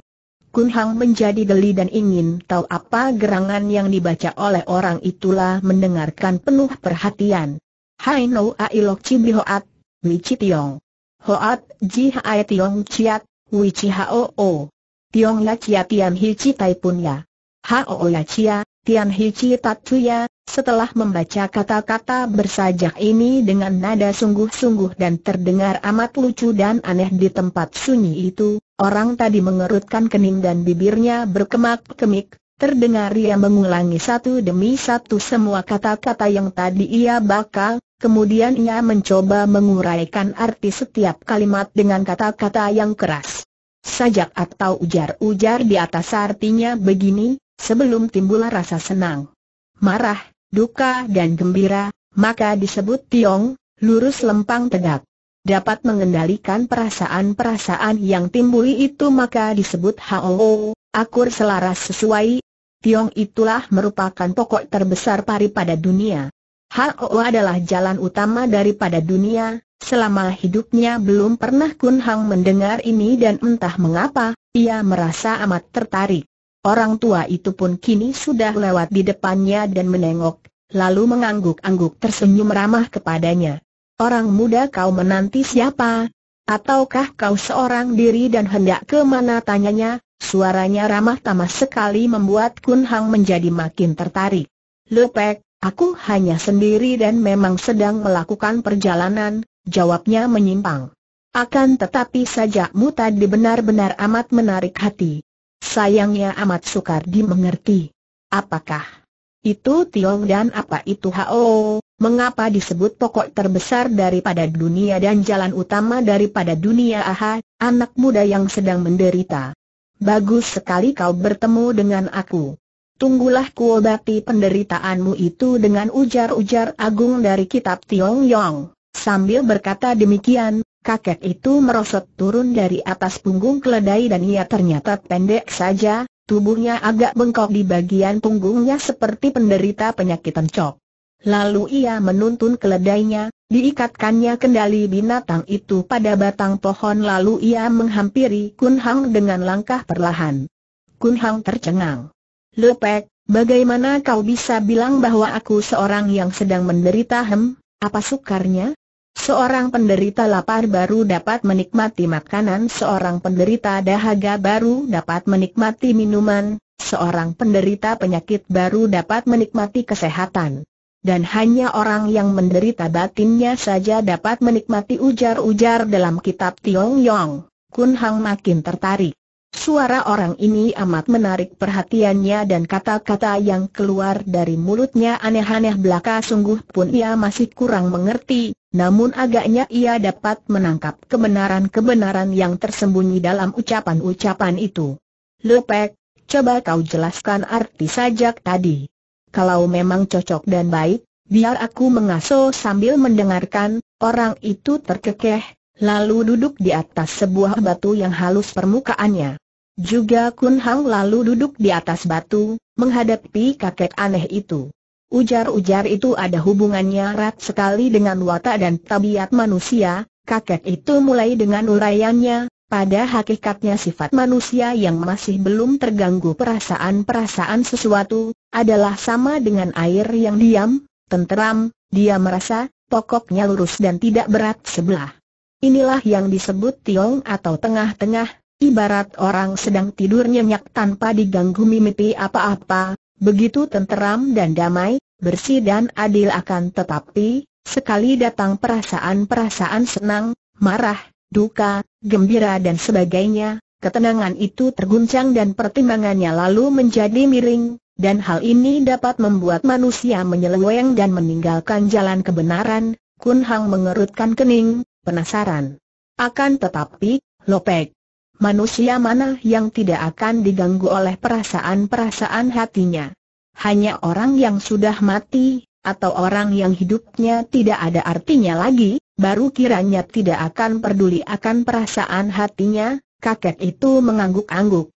Kun Hang menjadi geli dan ingin tahu apa gerangan yang dibaca oleh orang itulah mendengarkan penuh perhatian. Hai no ailok cibi hoat, wici tiong. Hoat, ji hae tiong ciat, wici hao o. Tiong la ya ciatian hi citai pun ya. Chia, Tian Tat Chuya, setelah membaca kata-kata bersajak ini dengan nada sungguh-sungguh dan terdengar amat lucu dan aneh di tempat sunyi itu, orang tadi mengerutkan kening dan bibirnya berkemak-kemik, terdengar ia mengulangi satu demi satu semua kata-kata yang tadi ia bakal, kemudian ia mencoba menguraikan arti setiap kalimat dengan kata-kata yang keras. Sajak atau ujar-ujar di atas artinya begini, sebelum timbul rasa senang, marah, duka dan gembira, maka disebut tiong, lurus lempang tegak. Dapat mengendalikan perasaan-perasaan yang timbul itu maka disebut hao, akur selaras sesuai. Tiong itulah merupakan pokok terbesar pari pada dunia. Hao adalah jalan utama daripada dunia, selama hidupnya belum pernah Kun Hang mendengar ini dan entah mengapa, ia merasa amat tertarik. Orang tua itu pun kini sudah lewat di depannya dan menengok, lalu mengangguk-angguk tersenyum ramah kepadanya. Orang muda kau menanti siapa? Ataukah kau seorang diri dan hendak ke mana tanyanya? Suaranya ramah tamah sekali membuat Kun Hang menjadi makin tertarik. Lepek, aku hanya sendiri dan memang sedang melakukan perjalanan, jawabnya menyimpang. Akan tetapi sajakmu tadi benar-benar amat menarik hati. Sayangnya amat sukar dimengerti. Apakah itu Tiong dan apa itu Hao? Mengapa disebut pokok terbesar daripada dunia dan jalan utama daripada dunia Aha, anak muda yang sedang menderita? Bagus sekali kau bertemu dengan aku. Tunggulah kuobati penderitaanmu itu dengan ujar-ujar agung dari kitab Tiong Yong. Sambil berkata demikian, Kakek itu merosot turun dari atas punggung keledai dan ia ternyata pendek saja, tubuhnya agak bengkok di bagian punggungnya seperti penderita penyakit encok. Lalu ia menuntun keledainya, diikatkannya kendali binatang itu pada batang pohon lalu ia menghampiri Kun Hang dengan langkah perlahan. Kun Hang tercengang. Lepek, bagaimana kau bisa bilang bahwa aku seorang yang sedang menderita hem, apa sukarnya? Seorang penderita lapar baru dapat menikmati makanan, seorang penderita dahaga baru dapat menikmati minuman, seorang penderita penyakit baru dapat menikmati kesehatan. Dan hanya orang yang menderita batinnya saja dapat menikmati ujar-ujar dalam kitab Tiong Yong. Kun Hang makin tertarik. Suara orang ini amat menarik perhatiannya dan kata-kata yang keluar dari mulutnya aneh-aneh belaka sungguh pun ia masih kurang mengerti, namun agaknya ia dapat menangkap kebenaran-kebenaran yang tersembunyi dalam ucapan-ucapan itu. Lepek, coba kau jelaskan arti sajak tadi. Kalau memang cocok dan baik, biar aku mengasuh sambil mendengarkan, orang itu terkekeh, Lalu duduk di atas sebuah batu yang halus permukaannya. Juga Kun Hang lalu duduk di atas batu, menghadapi kakek aneh itu. Ujar-ujar itu ada hubungannya erat sekali dengan watak dan tabiat manusia, kakek itu mulai dengan uraiannya, pada hakikatnya sifat manusia yang masih belum terganggu perasaan-perasaan sesuatu, adalah sama dengan air yang diam, tenteram, dia merasa, pokoknya lurus dan tidak berat sebelah. Inilah yang disebut tiong atau tengah-tengah, ibarat orang sedang tidur nyenyak tanpa diganggu mimpi apa-apa, begitu tenteram dan damai, bersih dan adil akan tetapi, sekali datang perasaan-perasaan senang, marah, duka, gembira dan sebagainya, ketenangan itu terguncang dan pertimbangannya lalu menjadi miring, dan hal ini dapat membuat manusia menyeleweng dan meninggalkan jalan kebenaran, Kun Hang mengerutkan kening, penasaran. Akan tetapi, Lopek, manusia mana yang tidak akan diganggu oleh perasaan-perasaan hatinya? Hanya orang yang sudah mati, atau orang yang hidupnya tidak ada artinya lagi, baru kiranya tidak akan peduli akan perasaan hatinya, kakek itu mengangguk-angguk.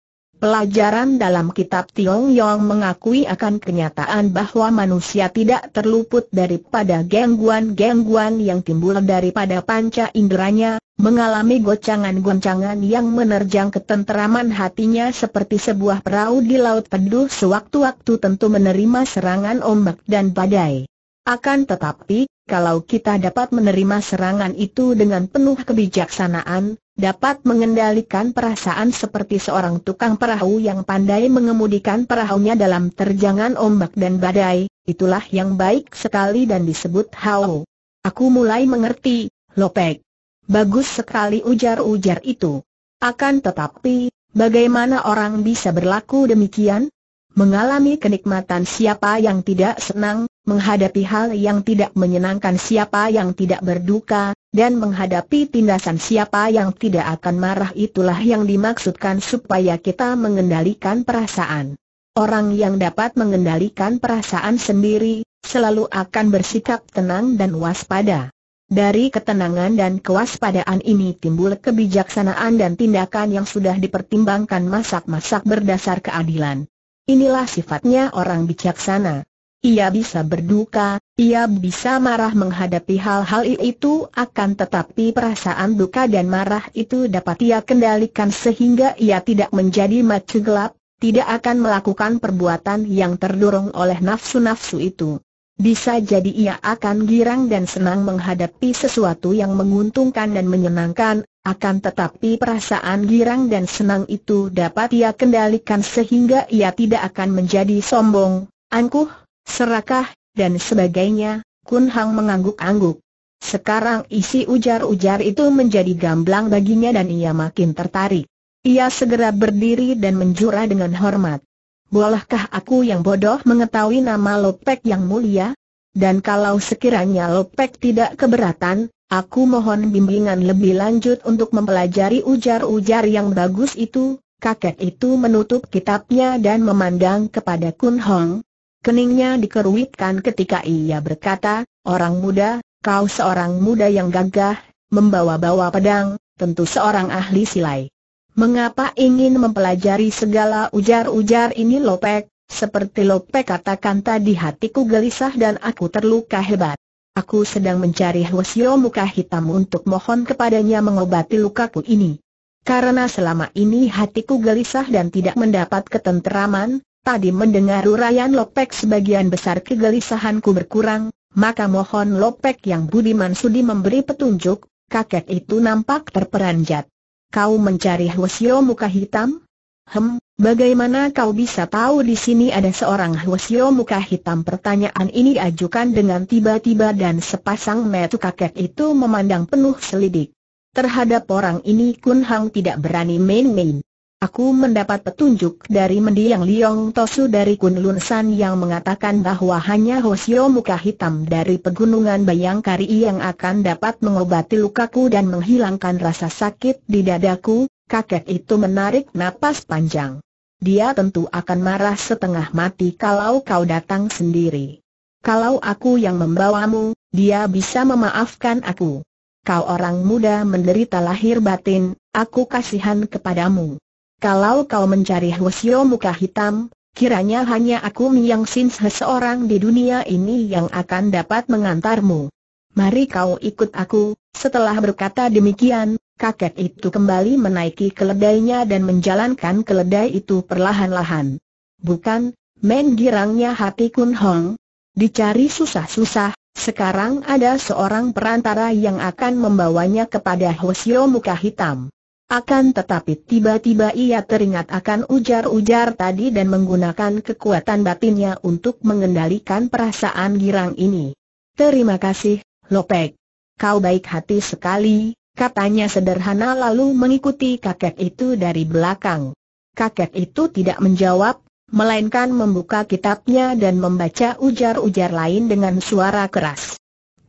Pelajaran dalam kitab Tiong-Yong mengakui akan kenyataan bahwa manusia tidak terluput daripada gangguan-gangguan yang timbul daripada panca inderanya, mengalami goncangan-goncangan yang menerjang ketenteraman hatinya seperti sebuah perahu di laut peduh sewaktu-waktu tentu menerima serangan ombak dan badai. Akan tetapi, kalau kita dapat menerima serangan itu dengan penuh kebijaksanaan, dapat mengendalikan perasaan seperti seorang tukang perahu yang pandai mengemudikan perahunya dalam terjangan ombak dan badai, itulah yang baik sekali dan disebut hao. Aku mulai mengerti, Lopek. Bagus sekali ujar-ujar itu. Akan tetapi, bagaimana orang bisa berlaku demikian? Mengalami kenikmatan siapa yang tidak senang, menghadapi hal yang tidak menyenangkan siapa yang tidak berduka, dan menghadapi tindasan siapa yang tidak akan marah itulah yang dimaksudkan supaya kita mengendalikan perasaan. Orang yang dapat mengendalikan perasaan sendiri, selalu akan bersikap tenang dan waspada. Dari ketenangan dan kewaspadaan ini timbul kebijaksanaan dan tindakan yang sudah dipertimbangkan masak-masak berdasar keadilan. Inilah sifatnya orang bijaksana ia bisa berduka, ia bisa marah menghadapi hal-hal itu akan tetapi perasaan duka dan marah itu dapat ia kendalikan sehingga ia tidak menjadi macu gelap, tidak akan melakukan perbuatan yang terdorong oleh nafsu-nafsu itu. Bisa jadi ia akan girang dan senang menghadapi sesuatu yang menguntungkan dan menyenangkan, akan tetapi perasaan girang dan senang itu dapat ia kendalikan sehingga ia tidak akan menjadi sombong, angkuh, serakah, dan sebagainya, Kun Hang mengangguk-angguk. Sekarang isi ujar-ujar itu menjadi gamblang baginya dan ia makin tertarik. Ia segera berdiri dan menjura dengan hormat. Bolehkah aku yang bodoh mengetahui nama Lopek yang mulia? Dan kalau sekiranya Lopek tidak keberatan, aku mohon bimbingan lebih lanjut untuk mempelajari ujar-ujar yang bagus itu. Kakek itu menutup kitabnya dan memandang kepada Kun Hong, Keningnya dikeruitkan ketika ia berkata, Orang muda, kau seorang muda yang gagah, membawa-bawa pedang, tentu seorang ahli silai. Mengapa ingin mempelajari segala ujar-ujar ini Lopek? Seperti Lopek katakan tadi hatiku gelisah dan aku terluka hebat. Aku sedang mencari Hwasyo muka hitam untuk mohon kepadanya mengobati lukaku ini. Karena selama ini hatiku gelisah dan tidak mendapat ketenteraman, Tadi mendengar uraian Lopek sebagian besar kegelisahanku berkurang, maka mohon Lopek yang budiman sudi memberi petunjuk, kakek itu nampak terperanjat. Kau mencari Hwasyo muka hitam? Hem, bagaimana kau bisa tahu di sini ada seorang Hwasyo muka hitam? Pertanyaan ini diajukan dengan tiba-tiba dan sepasang metu kakek itu memandang penuh selidik. Terhadap orang ini Kun Hang tidak berani main-main. Aku mendapat petunjuk dari mendiang Liong Tosu dari Kunlun San yang mengatakan bahwa hanya Hosio muka hitam dari pegunungan Bayangkari yang akan dapat mengobati lukaku dan menghilangkan rasa sakit di dadaku, kakek itu menarik napas panjang. Dia tentu akan marah setengah mati kalau kau datang sendiri. Kalau aku yang membawamu, dia bisa memaafkan aku. Kau orang muda menderita lahir batin, aku kasihan kepadamu. Kalau kau mencari Hwasyo muka hitam, kiranya hanya aku yang sinse seorang di dunia ini yang akan dapat mengantarmu. Mari kau ikut aku. Setelah berkata demikian, kakek itu kembali menaiki keledainya dan menjalankan keledai itu perlahan-lahan. Bukan, men girangnya hati Kun Hong. Dicari susah-susah, sekarang ada seorang perantara yang akan membawanya kepada Hwasyo muka hitam. Akan tetapi tiba-tiba ia teringat akan ujar-ujar tadi dan menggunakan kekuatan batinnya untuk mengendalikan perasaan girang ini. Terima kasih, Lopek. Kau baik hati sekali, katanya sederhana lalu mengikuti kakek itu dari belakang. Kakek itu tidak menjawab, melainkan membuka kitabnya dan membaca ujar-ujar lain dengan suara keras.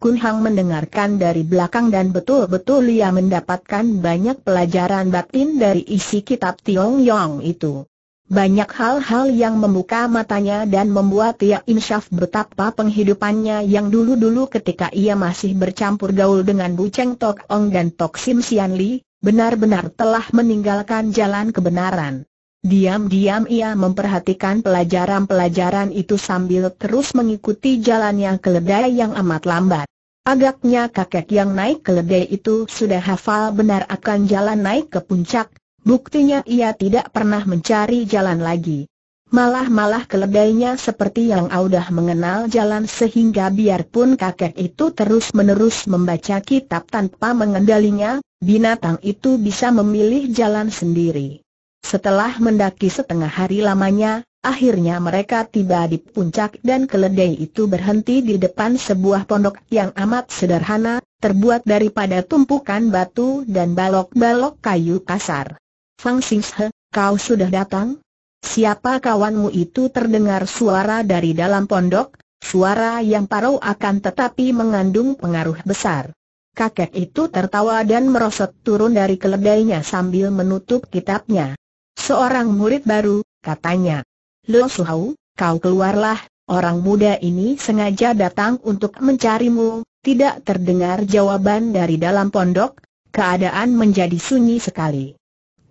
Kun Hang mendengarkan dari belakang dan betul-betul ia mendapatkan banyak pelajaran batin dari isi kitab Tiong Yong itu. Banyak hal-hal yang membuka matanya dan membuat ia insyaf betapa penghidupannya yang dulu-dulu ketika ia masih bercampur gaul dengan Bu Cheng Tok Ong dan Tok Sim Sian Li, benar-benar telah meninggalkan jalan kebenaran. Diam-diam ia memperhatikan pelajaran-pelajaran itu sambil terus mengikuti jalannya keledai yang amat lambat. Agaknya kakek yang naik keledai itu sudah hafal benar akan jalan naik ke puncak, buktinya ia tidak pernah mencari jalan lagi. Malah-malah keledainya seperti yang audah mengenal jalan sehingga biarpun kakek itu terus-menerus membaca kitab tanpa mengendalinya, binatang itu bisa memilih jalan sendiri. Setelah mendaki setengah hari lamanya, akhirnya mereka tiba di puncak dan keledai itu berhenti di depan sebuah pondok yang amat sederhana, terbuat daripada tumpukan batu dan balok-balok kayu kasar. Fang Xinghe, kau sudah datang? Siapa kawanmu itu terdengar suara dari dalam pondok, suara yang parau akan tetapi mengandung pengaruh besar. Kakek itu tertawa dan merosot turun dari keledainya sambil menutup kitabnya. Seorang murid baru, katanya. Lo Suhau, kau keluarlah, orang muda ini sengaja datang untuk mencarimu, tidak terdengar jawaban dari dalam pondok, keadaan menjadi sunyi sekali.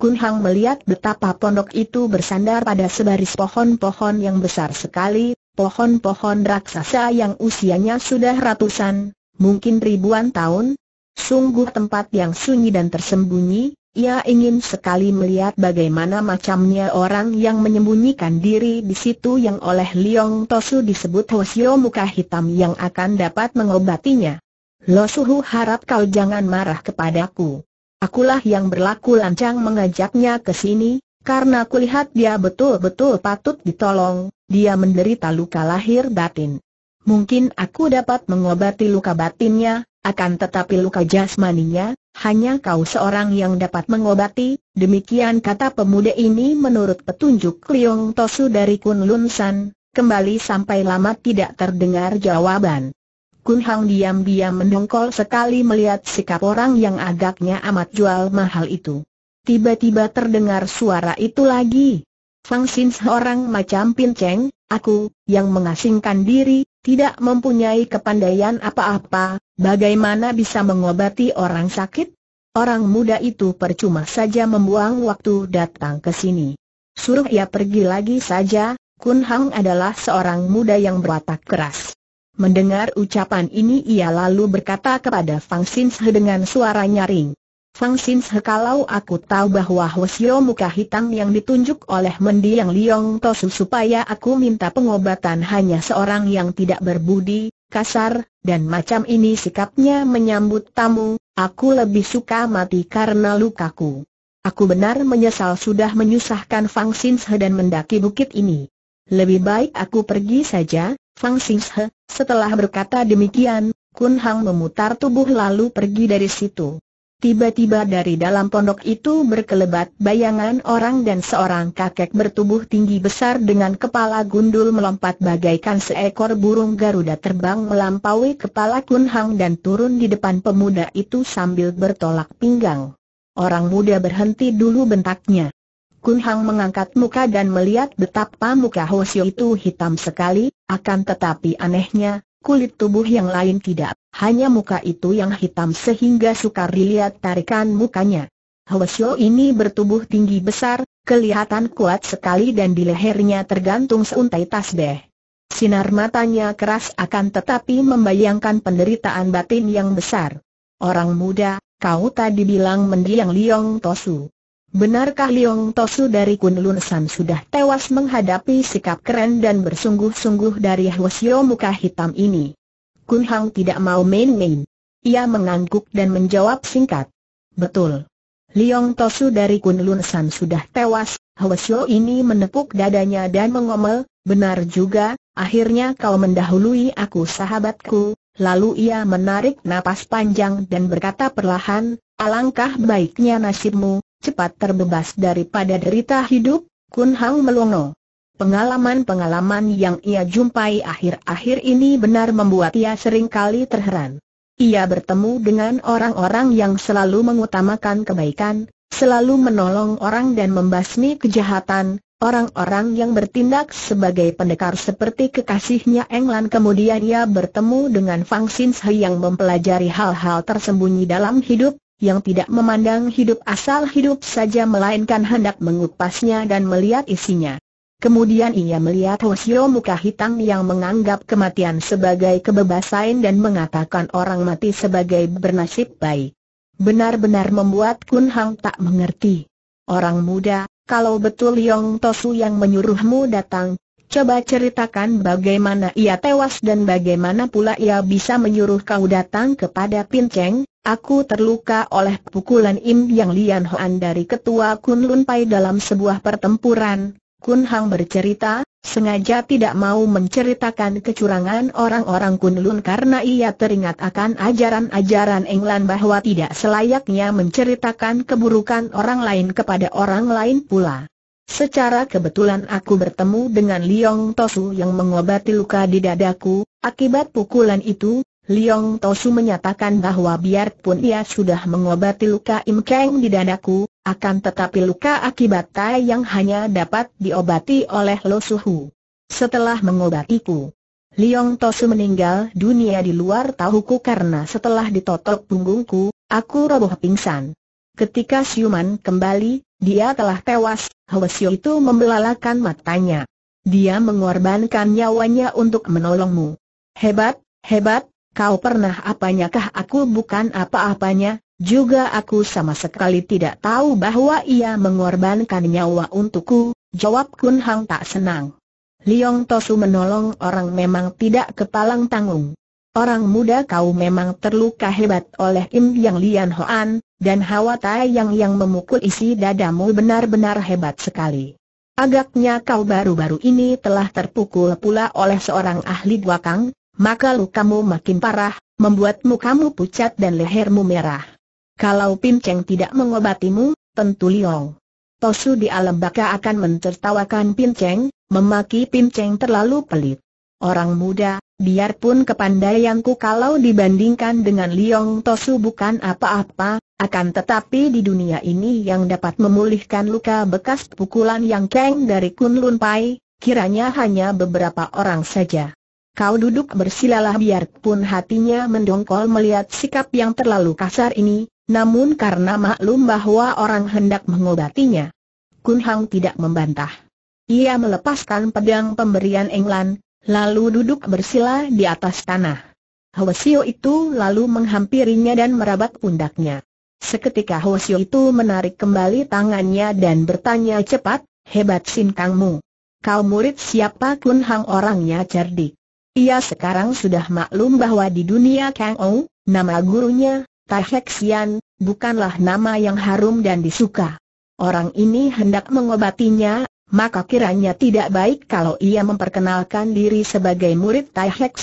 Kun Hang melihat betapa pondok itu bersandar pada sebaris pohon-pohon yang besar sekali, pohon-pohon raksasa yang usianya sudah ratusan, mungkin ribuan tahun. Sungguh tempat yang sunyi dan tersembunyi, ia ingin sekali melihat bagaimana macamnya orang yang menyembunyikan diri di situ yang oleh Liong Tosu disebut Hosio muka hitam yang akan dapat mengobatinya. Lo Suhu harap kau jangan marah kepadaku. Akulah yang berlaku lancang mengajaknya ke sini, karena kulihat dia betul-betul patut ditolong, dia menderita luka lahir batin. Mungkin aku dapat mengobati luka batinnya, akan tetapi luka jasmaninya, hanya kau seorang yang dapat mengobati, demikian kata pemuda ini menurut petunjuk Liong Tosu dari Kun Lun San, kembali sampai lama tidak terdengar jawaban. Kun Hang diam-diam mendongkol sekali melihat sikap orang yang agaknya amat jual mahal itu. Tiba-tiba terdengar suara itu lagi. Fang Sin seorang macam pinceng, aku, yang mengasingkan diri, tidak mempunyai kepandaian apa-apa, bagaimana bisa mengobati orang sakit? Orang muda itu percuma saja membuang waktu datang ke sini. Suruh ia pergi lagi saja, Kun Hang adalah seorang muda yang berwatak keras. Mendengar ucapan ini ia lalu berkata kepada Fang Sinse dengan suara nyaring. Fang Sinshe kalau aku tahu bahwa Hwasyo muka hitam yang ditunjuk oleh mendiang Liong Tosu supaya aku minta pengobatan hanya seorang yang tidak berbudi, kasar, dan macam ini sikapnya menyambut tamu, aku lebih suka mati karena lukaku. Aku benar menyesal sudah menyusahkan Fang Sinshe dan mendaki bukit ini. Lebih baik aku pergi saja, Fang Sinshe. setelah berkata demikian, Kun Hang memutar tubuh lalu pergi dari situ. Tiba-tiba dari dalam pondok itu berkelebat bayangan orang dan seorang kakek bertubuh tinggi besar dengan kepala gundul melompat bagaikan seekor burung Garuda terbang melampaui kepala Kun Hang dan turun di depan pemuda itu sambil bertolak pinggang. Orang muda berhenti dulu bentaknya. Kun Hang mengangkat muka dan melihat betapa muka Hosio itu hitam sekali, akan tetapi anehnya, kulit tubuh yang lain tidak, hanya muka itu yang hitam sehingga sukar dilihat tarikan mukanya. Hwasyo ini bertubuh tinggi besar, kelihatan kuat sekali dan di lehernya tergantung seuntai tasbih. Sinar matanya keras akan tetapi membayangkan penderitaan batin yang besar. Orang muda, kau tadi bilang mendiang Liong Tosu. Benarkah Liong Tosu dari Kunlun San sudah tewas menghadapi sikap keren dan bersungguh-sungguh dari Hwasyo muka hitam ini? Kun Hang tidak mau main-main. Ia mengangguk dan menjawab singkat. Betul. Liong Tosu dari Kunlun San sudah tewas, Hwasyo ini menepuk dadanya dan mengomel, benar juga, akhirnya kau mendahului aku sahabatku, lalu ia menarik napas panjang dan berkata perlahan, alangkah baiknya nasibmu, cepat terbebas daripada derita hidup, Kun Hang melongo. Pengalaman-pengalaman yang ia jumpai akhir-akhir ini benar membuat ia sering kali terheran. Ia bertemu dengan orang-orang yang selalu mengutamakan kebaikan, selalu menolong orang dan membasmi kejahatan, orang-orang yang bertindak sebagai pendekar seperti kekasihnya Englan kemudian ia bertemu dengan Fang Sinshe yang mempelajari hal-hal tersembunyi dalam hidup, yang tidak memandang hidup asal hidup saja melainkan hendak mengupasnya dan melihat isinya. Kemudian ia melihat Hosio muka hitam yang menganggap kematian sebagai kebebasan dan mengatakan orang mati sebagai bernasib baik. Benar-benar membuat Kun Hang tak mengerti. Orang muda, kalau betul Yong Tosu yang menyuruhmu datang, Coba ceritakan bagaimana ia tewas dan bagaimana pula ia bisa menyuruh kau datang kepada Pinceng, Aku terluka oleh pukulan Im Yang Lian Hoan dari ketua Kun Lun Pai dalam sebuah pertempuran. Kun Hang bercerita, sengaja tidak mau menceritakan kecurangan orang-orang Kun Lun karena ia teringat akan ajaran-ajaran Englan bahwa tidak selayaknya menceritakan keburukan orang lain kepada orang lain pula. Secara kebetulan aku bertemu dengan Liong Tosu yang mengobati luka di dadaku, akibat pukulan itu, Liong Tosu menyatakan bahwa biarpun ia sudah mengobati luka Im Kang di dadaku, akan tetapi luka akibat tai yang hanya dapat diobati oleh Lo Suhu. Setelah mengobatiku, Liong Tosu meninggal dunia di luar tahuku karena setelah ditotok punggungku, aku roboh pingsan. Ketika siuman kembali, dia telah tewas, Helesio itu membelalakan matanya. Dia mengorbankan nyawanya untuk menolongmu. Hebat, hebat, kau pernah apanyakah aku bukan apa-apanya, juga aku sama sekali tidak tahu bahwa ia mengorbankan nyawa untukku, jawab Kun Hang tak senang. Liong Tosu menolong orang memang tidak kepalang tanggung. Orang muda kau memang terluka hebat oleh Im Yang Lian Hoan, dan Hawa Tai Yang yang memukul isi dadamu benar-benar hebat sekali. Agaknya kau baru-baru ini telah terpukul pula oleh seorang ahli guakang, maka lukamu makin parah, membuatmu kamu pucat dan lehermu merah. Kalau Pim Cheng tidak mengobatimu, tentu Liong. Tosu di alam baka akan mentertawakan Pim Cheng, memaki Pim Cheng terlalu pelit. Orang muda, biarpun kepandaianku kalau dibandingkan dengan Liong Tosu bukan apa-apa, akan tetapi di dunia ini yang dapat memulihkan luka bekas pukulan Yang Keng dari Kunlun Pai, kiranya hanya beberapa orang saja. Kau duduk bersilalah biarpun hatinya mendongkol melihat sikap yang terlalu kasar ini, namun karena maklum bahwa orang hendak mengobatinya. Kun Hang tidak membantah. Ia melepaskan pedang pemberian Englan lalu duduk bersila di atas tanah. Hwasio itu lalu menghampirinya dan merabat pundaknya. Seketika Hwasio itu menarik kembali tangannya dan bertanya cepat, hebat Sin Kangmu. Kau murid siapa Kun Hang orangnya cerdik. Ia sekarang sudah maklum bahwa di dunia Kang Ou, nama gurunya, Tai Hek Xian, bukanlah nama yang harum dan disuka. Orang ini hendak mengobatinya, maka kiranya tidak baik kalau ia memperkenalkan diri sebagai murid Tai Hek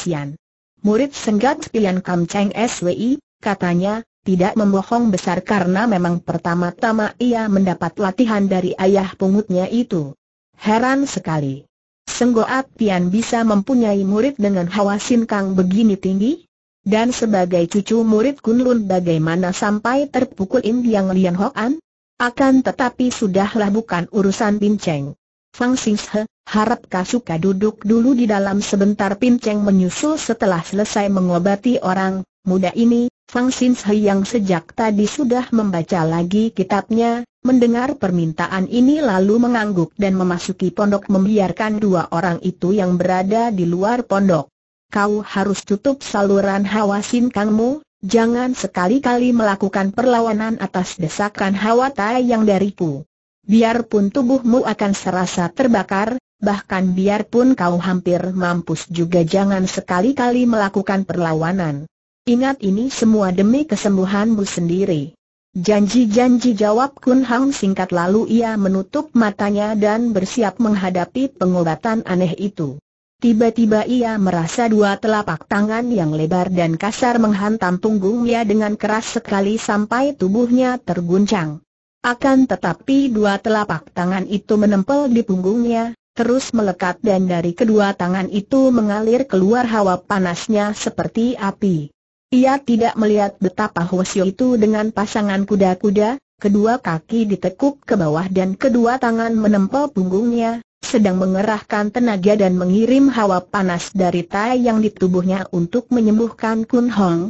Murid Senggat pilihan Kam Cheng SWI, katanya, tidak membohong besar karena memang pertama-tama ia mendapat latihan dari ayah pungutnya itu. Heran sekali. Senggoat Pian bisa mempunyai murid dengan hawa sinkang begini tinggi? Dan sebagai cucu murid Kunlun bagaimana sampai terpukul Indiang Lian Hoan? Akan tetapi sudahlah bukan urusan Pinceng. Fang harap harapkah suka duduk dulu di dalam sebentar Pinceng menyusul setelah selesai mengobati orang muda ini, Fang Singhe yang sejak tadi sudah membaca lagi kitabnya, mendengar permintaan ini lalu mengangguk dan memasuki pondok membiarkan dua orang itu yang berada di luar pondok. Kau harus tutup saluran hawa sinkangmu, Jangan sekali-kali melakukan perlawanan atas desakan hawa tai yang dariku. Biarpun tubuhmu akan serasa terbakar, bahkan biarpun kau hampir mampus juga jangan sekali-kali melakukan perlawanan. Ingat ini semua demi kesembuhanmu sendiri. Janji-janji jawab Kun Hang singkat lalu ia menutup matanya dan bersiap menghadapi pengobatan aneh itu. Tiba-tiba ia merasa dua telapak tangan yang lebar dan kasar menghantam punggungnya dengan keras sekali sampai tubuhnya terguncang. Akan tetapi dua telapak tangan itu menempel di punggungnya, terus melekat dan dari kedua tangan itu mengalir keluar hawa panasnya seperti api. Ia tidak melihat betapa Hwasyo itu dengan pasangan kuda-kuda, kedua kaki ditekuk ke bawah dan kedua tangan menempel punggungnya, sedang mengerahkan tenaga dan mengirim hawa panas dari tai yang di tubuhnya untuk menyembuhkan Kun Hong.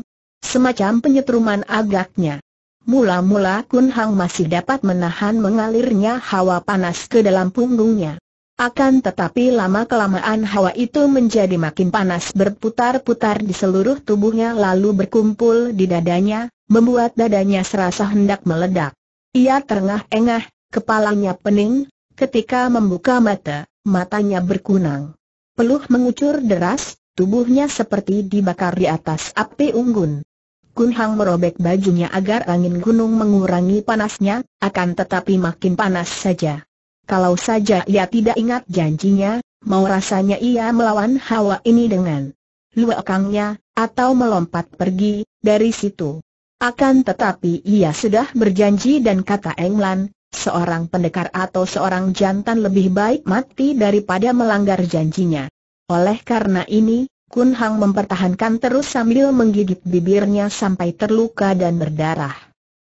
Semacam penyetruman agaknya. Mula-mula Kun Hong masih dapat menahan mengalirnya hawa panas ke dalam punggungnya. Akan tetapi lama-kelamaan hawa itu menjadi makin panas berputar-putar di seluruh tubuhnya lalu berkumpul di dadanya, membuat dadanya serasa hendak meledak. Ia terengah-engah, kepalanya pening, Ketika membuka mata, matanya berkunang. Peluh mengucur deras, tubuhnya seperti dibakar di atas api unggun. Kunhang merobek bajunya agar angin gunung mengurangi panasnya, akan tetapi makin panas saja. Kalau saja ia tidak ingat janjinya, mau rasanya ia melawan hawa ini dengan luakangnya, atau melompat pergi, dari situ. Akan tetapi ia sudah berjanji dan kata Englan, Seorang pendekar atau seorang jantan lebih baik mati daripada melanggar janjinya. Oleh karena ini, Kun Hang mempertahankan terus sambil menggigit bibirnya sampai terluka dan berdarah.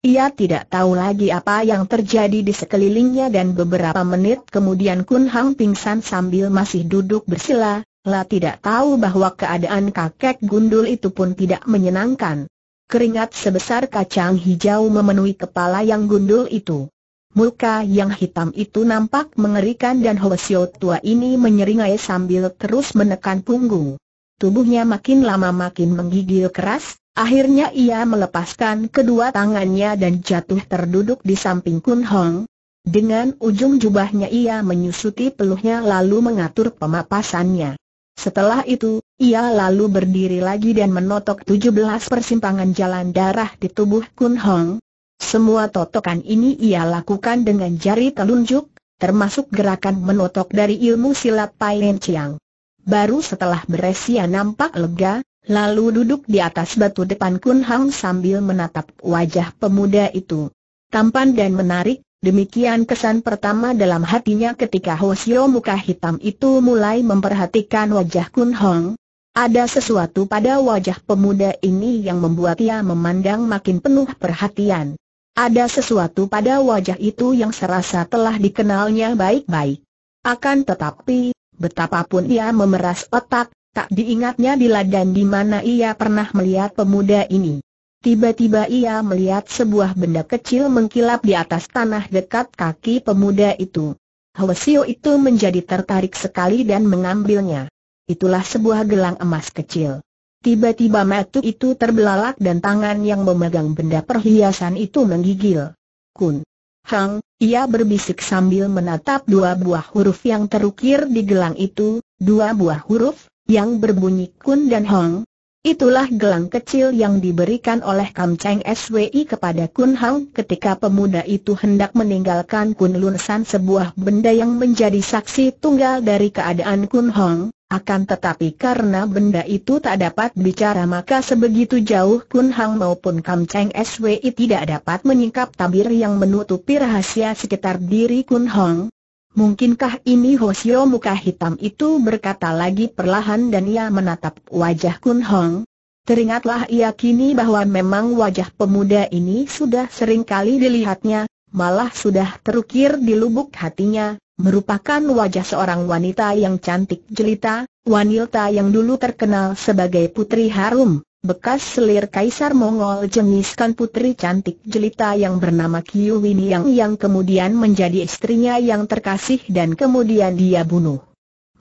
Ia tidak tahu lagi apa yang terjadi di sekelilingnya dan beberapa menit kemudian Kun Hang pingsan sambil masih duduk bersila, La tidak tahu bahwa keadaan kakek gundul itu pun tidak menyenangkan. Keringat sebesar kacang hijau memenuhi kepala yang gundul itu. Muka yang hitam itu nampak mengerikan dan Hoesio tua ini menyeringai sambil terus menekan punggung. Tubuhnya makin lama makin menggigil keras, akhirnya ia melepaskan kedua tangannya dan jatuh terduduk di samping Kun Hong. Dengan ujung jubahnya ia menyusuti peluhnya lalu mengatur pemapasannya. Setelah itu, ia lalu berdiri lagi dan menotok 17 persimpangan jalan darah di tubuh Kun Hong, semua totokan ini ia lakukan dengan jari telunjuk, termasuk gerakan menotok dari ilmu silat Pai Len Chiang. Baru setelah beres ia nampak lega, lalu duduk di atas batu depan Kun Hang sambil menatap wajah pemuda itu. Tampan dan menarik, demikian kesan pertama dalam hatinya ketika Hosio muka hitam itu mulai memperhatikan wajah Kun Hang. Ada sesuatu pada wajah pemuda ini yang membuat ia memandang makin penuh perhatian. Ada sesuatu pada wajah itu yang serasa telah dikenalnya baik-baik. Akan tetapi, betapapun ia memeras otak, tak diingatnya di ladang di mana ia pernah melihat pemuda ini. Tiba-tiba ia melihat sebuah benda kecil mengkilap di atas tanah dekat kaki pemuda itu. Hwasio itu menjadi tertarik sekali dan mengambilnya. Itulah sebuah gelang emas kecil. Tiba-tiba mata itu terbelalak dan tangan yang memegang benda perhiasan itu menggigil. Kun. Hang, ia berbisik sambil menatap dua buah huruf yang terukir di gelang itu, dua buah huruf, yang berbunyi Kun dan Hong. Itulah gelang kecil yang diberikan oleh Kam Cheng SWI kepada Kun Hang ketika pemuda itu hendak meninggalkan Kun Lunsan sebuah benda yang menjadi saksi tunggal dari keadaan Kun Hong. Akan tetapi karena benda itu tak dapat bicara maka sebegitu jauh Kun Hang maupun Kam Cheng SWI tidak dapat menyingkap tabir yang menutupi rahasia sekitar diri Kun Hong. Mungkinkah ini Hosio muka hitam itu berkata lagi perlahan dan ia menatap wajah Kun Hong. Teringatlah ia kini bahwa memang wajah pemuda ini sudah sering kali dilihatnya, malah sudah terukir di lubuk hatinya, merupakan wajah seorang wanita yang cantik jelita, wanita yang dulu terkenal sebagai Putri Harum, bekas selir Kaisar Mongol jengiskan putri cantik jelita yang bernama Kiu Winiang yang kemudian menjadi istrinya yang terkasih dan kemudian dia bunuh.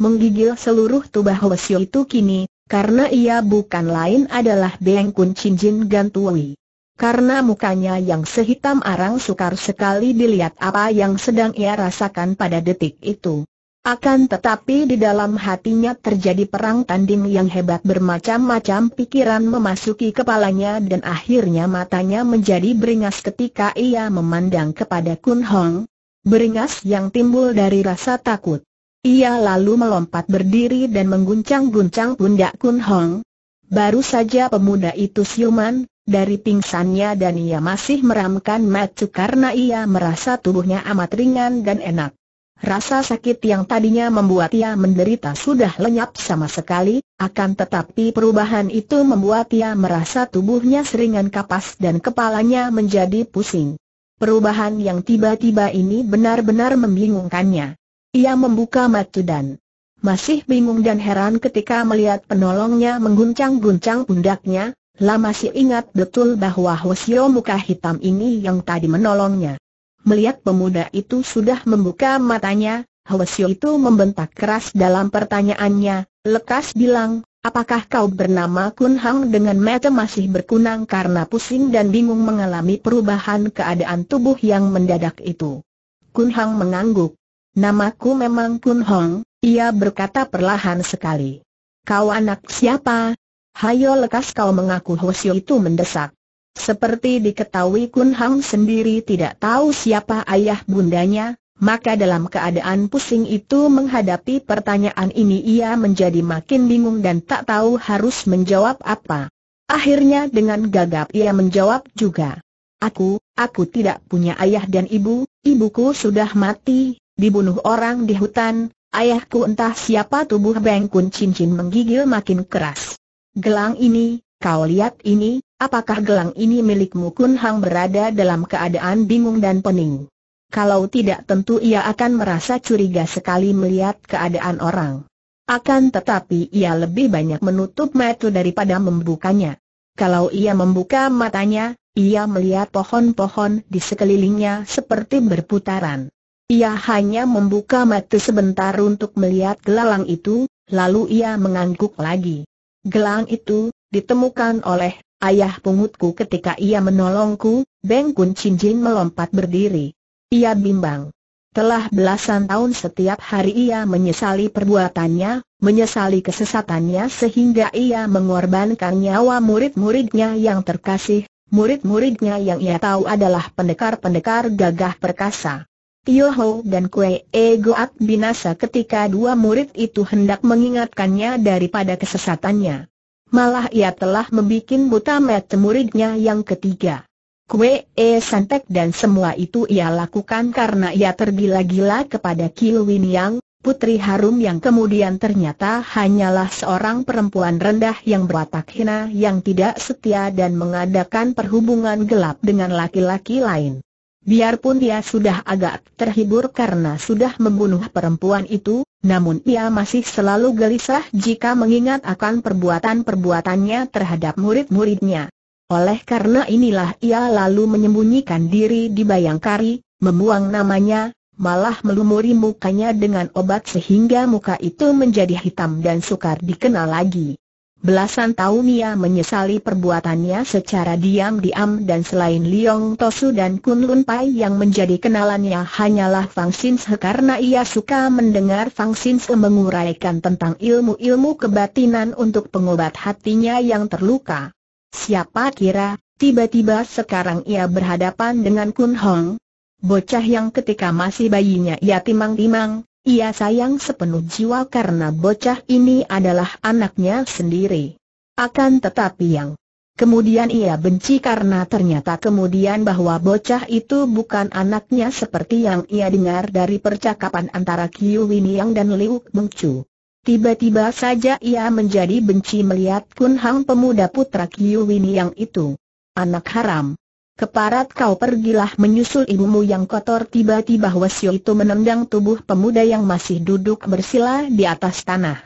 Menggigil seluruh tubuh Hwasyo itu kini, karena ia bukan lain adalah Beng Kun Chin Jin Gantui karena mukanya yang sehitam arang sukar sekali dilihat apa yang sedang ia rasakan pada detik itu. Akan tetapi di dalam hatinya terjadi perang tanding yang hebat bermacam-macam pikiran memasuki kepalanya dan akhirnya matanya menjadi beringas ketika ia memandang kepada Kun Hong. Beringas yang timbul dari rasa takut. Ia lalu melompat berdiri dan mengguncang-guncang pundak Kun Hong. Baru saja pemuda itu siuman, dari pingsannya dan ia masih meramkan matu karena ia merasa tubuhnya amat ringan dan enak. Rasa sakit yang tadinya membuat ia menderita sudah lenyap sama sekali, akan tetapi perubahan itu membuat ia merasa tubuhnya seringan kapas dan kepalanya menjadi pusing. Perubahan yang tiba-tiba ini benar-benar membingungkannya. Ia membuka mata dan masih bingung dan heran ketika melihat penolongnya mengguncang-guncang pundaknya, Lama si ingat betul bahwa Hwasyo muka hitam ini yang tadi menolongnya. Melihat pemuda itu sudah membuka matanya, Hwasyo itu membentak keras dalam pertanyaannya, lekas bilang, apakah kau bernama Kun Hang dengan mata masih berkunang karena pusing dan bingung mengalami perubahan keadaan tubuh yang mendadak itu. Kun Hang mengangguk. Namaku memang Kun Hong, ia berkata perlahan sekali. Kau anak siapa? Hayo lekas kau mengaku Hosio itu mendesak. Seperti diketahui Kun Hang sendiri tidak tahu siapa ayah bundanya, maka dalam keadaan pusing itu menghadapi pertanyaan ini ia menjadi makin bingung dan tak tahu harus menjawab apa. Akhirnya dengan gagap ia menjawab juga. Aku, aku tidak punya ayah dan ibu, ibuku sudah mati, dibunuh orang di hutan, ayahku entah siapa tubuh Beng Kun cincin menggigil makin keras. Gelang ini, kau lihat ini, apakah gelang ini milikmu Kun Hang berada dalam keadaan bingung dan pening. Kalau tidak tentu ia akan merasa curiga sekali melihat keadaan orang. Akan tetapi ia lebih banyak menutup mata daripada membukanya. Kalau ia membuka matanya, ia melihat pohon-pohon di sekelilingnya seperti berputaran. Ia hanya membuka mata sebentar untuk melihat gelang itu, lalu ia mengangguk lagi. Gelang itu, ditemukan oleh ayah pungutku ketika ia menolongku, Beng Kun Chin melompat berdiri. Ia bimbang. Telah belasan tahun setiap hari ia menyesali perbuatannya, menyesali kesesatannya sehingga ia mengorbankan nyawa murid-muridnya yang terkasih, murid-muridnya yang ia tahu adalah pendekar-pendekar gagah perkasa. Tio Ho dan Kue E Goat binasa ketika dua murid itu hendak mengingatkannya daripada kesesatannya. Malah ia telah membuat buta mata muridnya yang ketiga. Kue E Santek dan semua itu ia lakukan karena ia tergila-gila kepada Kilwin Yang, putri harum yang kemudian ternyata hanyalah seorang perempuan rendah yang berwatak hina yang tidak setia dan mengadakan perhubungan gelap dengan laki-laki lain. Biarpun dia sudah agak terhibur karena sudah membunuh perempuan itu, namun ia masih selalu gelisah jika mengingat akan perbuatan-perbuatannya terhadap murid-muridnya. Oleh karena inilah ia lalu menyembunyikan diri di Bayangkari, membuang namanya, malah melumuri mukanya dengan obat sehingga muka itu menjadi hitam dan sukar dikenal lagi. Belasan tahun ia menyesali perbuatannya secara diam-diam dan selain Liong Tosu dan Kun Lun Pai yang menjadi kenalannya hanyalah Fang Sinse karena ia suka mendengar Fang Sinse menguraikan tentang ilmu-ilmu kebatinan untuk pengobat hatinya yang terluka. Siapa kira, tiba-tiba sekarang ia berhadapan dengan Kun Hong, bocah yang ketika masih bayinya ia timang-timang, ia sayang sepenuh jiwa karena bocah ini adalah anaknya sendiri. Akan tetapi yang kemudian ia benci karena ternyata kemudian bahwa bocah itu bukan anaknya seperti yang ia dengar dari percakapan antara Kiu Winiang dan Liu Mengcu. Tiba-tiba saja ia menjadi benci melihat Kun Hang pemuda putra Kiu Winiang itu. Anak haram. Keparat kau pergilah menyusul ibumu yang kotor tiba-tiba Hwasyo itu menendang tubuh pemuda yang masih duduk bersila di atas tanah.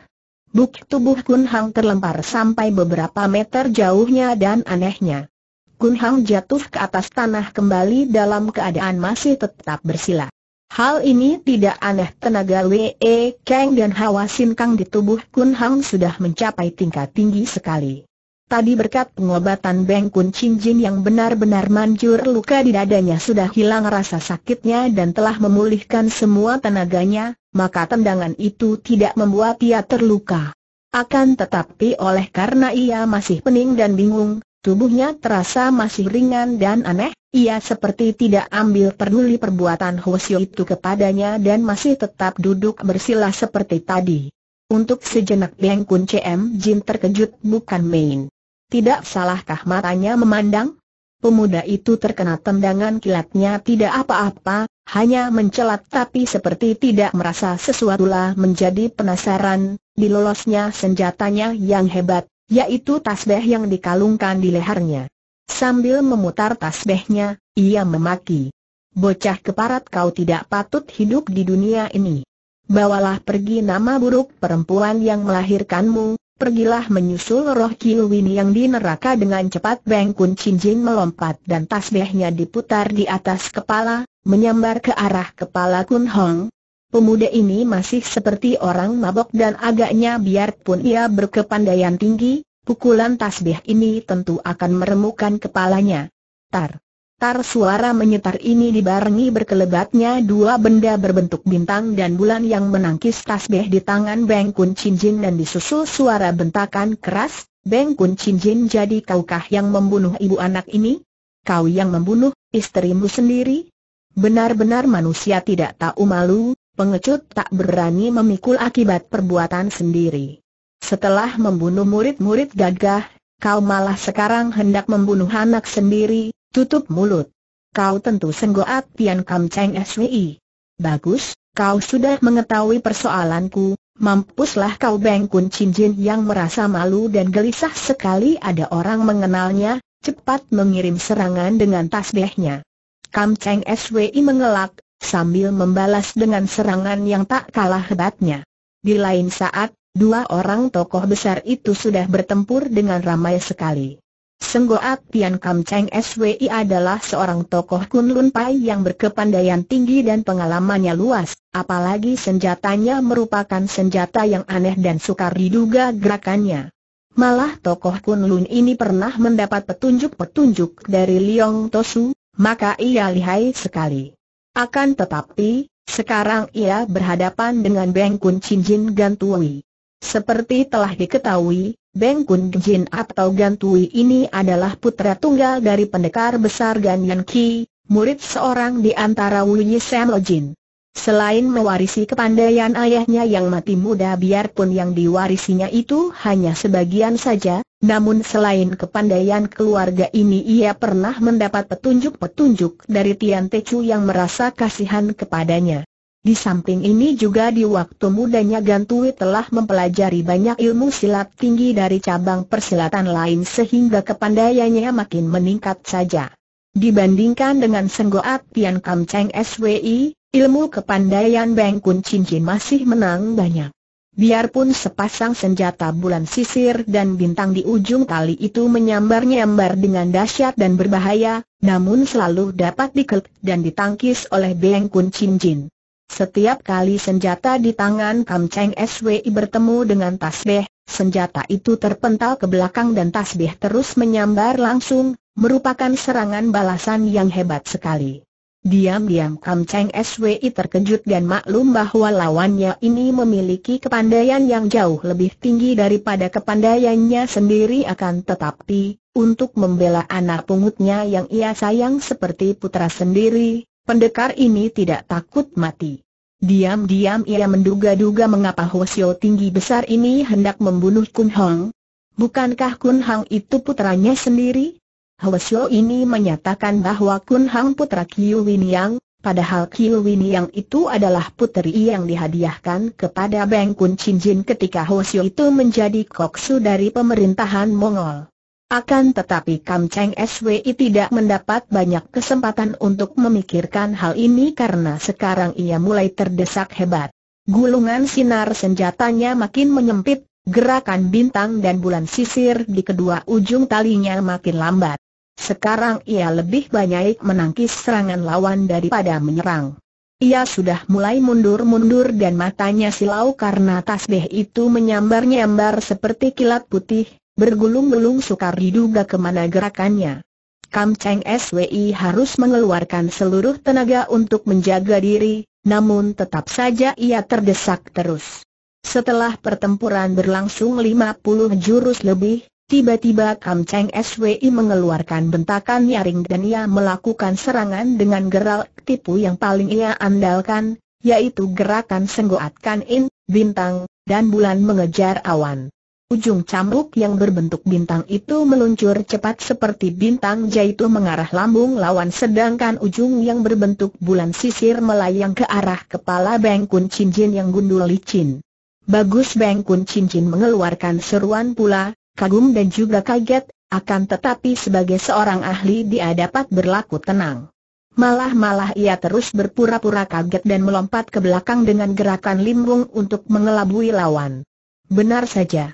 Buk tubuh Kun Hang terlempar sampai beberapa meter jauhnya dan anehnya. Kun Hang jatuh ke atas tanah kembali dalam keadaan masih tetap bersila. Hal ini tidak aneh tenaga Wee Kang dan Hawa Sin Kang di tubuh Kun Hang sudah mencapai tingkat tinggi sekali. Tadi berkat pengobatan Beng Kun Chin Jin yang benar-benar manjur luka di dadanya sudah hilang rasa sakitnya dan telah memulihkan semua tenaganya, maka tendangan itu tidak membuat ia terluka. Akan tetapi oleh karena ia masih pening dan bingung, tubuhnya terasa masih ringan dan aneh, ia seperti tidak ambil peduli perbuatan Hosio itu kepadanya dan masih tetap duduk bersila seperti tadi. Untuk sejenak Beng Kun CM Jin terkejut bukan main. Tidak salahkah matanya memandang? Pemuda itu terkena tendangan kilatnya tidak apa-apa, hanya mencelat tapi seperti tidak merasa sesuatulah menjadi penasaran, dilolosnya senjatanya yang hebat, yaitu tasbeh yang dikalungkan di lehernya. Sambil memutar tasbehnya, ia memaki. Bocah keparat kau tidak patut hidup di dunia ini. Bawalah pergi nama buruk perempuan yang melahirkanmu, Pergilah menyusul roh Kilwini yang di neraka dengan cepat Beng Kun Chin Jin melompat dan tasbihnya diputar di atas kepala, menyambar ke arah kepala Kun Hong. Pemuda ini masih seperti orang mabok dan agaknya biarpun ia berkepandaian tinggi, pukulan tasbih ini tentu akan meremukan kepalanya. Tar! Tar suara menyetar ini dibarengi berkelebatnya dua benda berbentuk bintang dan bulan yang menangkis tasbih di tangan Beng Kun Chin Jin dan disusul suara bentakan keras, Beng Kun Chin Jin jadi kaukah yang membunuh ibu anak ini? Kau yang membunuh, istrimu sendiri? Benar-benar manusia tidak tahu malu, pengecut tak berani memikul akibat perbuatan sendiri. Setelah membunuh murid-murid gagah, kau malah sekarang hendak membunuh anak sendiri, Tutup mulut. Kau tentu senggoat Tian Kam Cheng SWI. Bagus, kau sudah mengetahui persoalanku, mampuslah kau Beng Kun Chin Jin yang merasa malu dan gelisah sekali ada orang mengenalnya, cepat mengirim serangan dengan tasbihnya. Kam Cheng SWI mengelak, sambil membalas dengan serangan yang tak kalah hebatnya. Di lain saat, dua orang tokoh besar itu sudah bertempur dengan ramai sekali. Senggoat Tian Kam Cheng SWI adalah seorang tokoh Kunlun Pai yang berkepandaian tinggi dan pengalamannya luas, apalagi senjatanya merupakan senjata yang aneh dan sukar diduga gerakannya. Malah tokoh Kunlun ini pernah mendapat petunjuk-petunjuk dari Liong Tosu, maka ia lihai sekali. Akan tetapi, sekarang ia berhadapan dengan Beng Kun Chin Jin Gantui. Seperti telah diketahui, Beng Kun Jin atau Gan Tui ini adalah putra tunggal dari pendekar besar Gan Yan Ki, murid seorang di antara Wuyi Sam Lo Jin. Selain mewarisi kepandaian ayahnya yang mati muda biarpun yang diwarisinya itu hanya sebagian saja, namun selain kepandaian keluarga ini ia pernah mendapat petunjuk-petunjuk dari Tian Te Chu yang merasa kasihan kepadanya. Di samping ini juga di waktu mudanya Gantui telah mempelajari banyak ilmu silat tinggi dari cabang persilatan lain sehingga kepandaiannya makin meningkat saja. Dibandingkan dengan Senggoat Tian Kam Cheng SWI, ilmu kepandaian Beng Kun Chin masih menang banyak. Biarpun sepasang senjata bulan sisir dan bintang di ujung tali itu menyambar-nyambar dengan dahsyat dan berbahaya, namun selalu dapat dikelt dan ditangkis oleh Beng Kun Chin. Setiap kali senjata di tangan Kam Cheng Swi bertemu dengan tasbih, senjata itu terpental ke belakang dan tasbih terus menyambar langsung, merupakan serangan balasan yang hebat sekali. Diam-diam Kam Cheng Swi terkejut dan maklum bahwa lawannya ini memiliki kepandaian yang jauh lebih tinggi daripada kepandaiannya sendiri akan tetapi, untuk membela anak pungutnya yang ia sayang seperti putra sendiri, Pendekar ini tidak takut mati. Diam-diam ia menduga-duga mengapa Hosio tinggi besar ini hendak membunuh Kun Hong. Bukankah Kun Hong itu putranya sendiri? Hosio ini menyatakan bahwa Kun Hong putra Kiu Win Yang, padahal Kiu Win Yang itu adalah putri yang dihadiahkan kepada Beng Kun Chin Jin ketika Hosio itu menjadi koksu dari pemerintahan Mongol. Akan tetapi Kam Cheng SWI tidak mendapat banyak kesempatan untuk memikirkan hal ini karena sekarang ia mulai terdesak hebat. Gulungan sinar senjatanya makin menyempit, gerakan bintang dan bulan sisir di kedua ujung talinya makin lambat. Sekarang ia lebih banyak menangkis serangan lawan daripada menyerang. Ia sudah mulai mundur-mundur dan matanya silau karena tasbih itu menyambar-nyambar seperti kilat putih, Bergulung-gulung sukar diduga kemana gerakannya. Kam Cheng SWI harus mengeluarkan seluruh tenaga untuk menjaga diri, namun tetap saja ia terdesak terus. Setelah pertempuran berlangsung 50 jurus lebih, tiba-tiba Kam Cheng SWI mengeluarkan bentakan nyaring dan ia melakukan serangan dengan gerak tipu yang paling ia andalkan, yaitu gerakan senggoatkan in, bintang, dan bulan mengejar awan. Ujung cambuk yang berbentuk bintang itu meluncur cepat seperti bintang jaitu mengarah lambung lawan sedangkan ujung yang berbentuk bulan sisir melayang ke arah kepala Bengkun Cincin yang gundul licin. Bagus Bengkun Cincin mengeluarkan seruan pula, kagum dan juga kaget, akan tetapi sebagai seorang ahli dia dapat berlaku tenang. Malah-malah ia terus berpura-pura kaget dan melompat ke belakang dengan gerakan limbung untuk mengelabui lawan. Benar saja.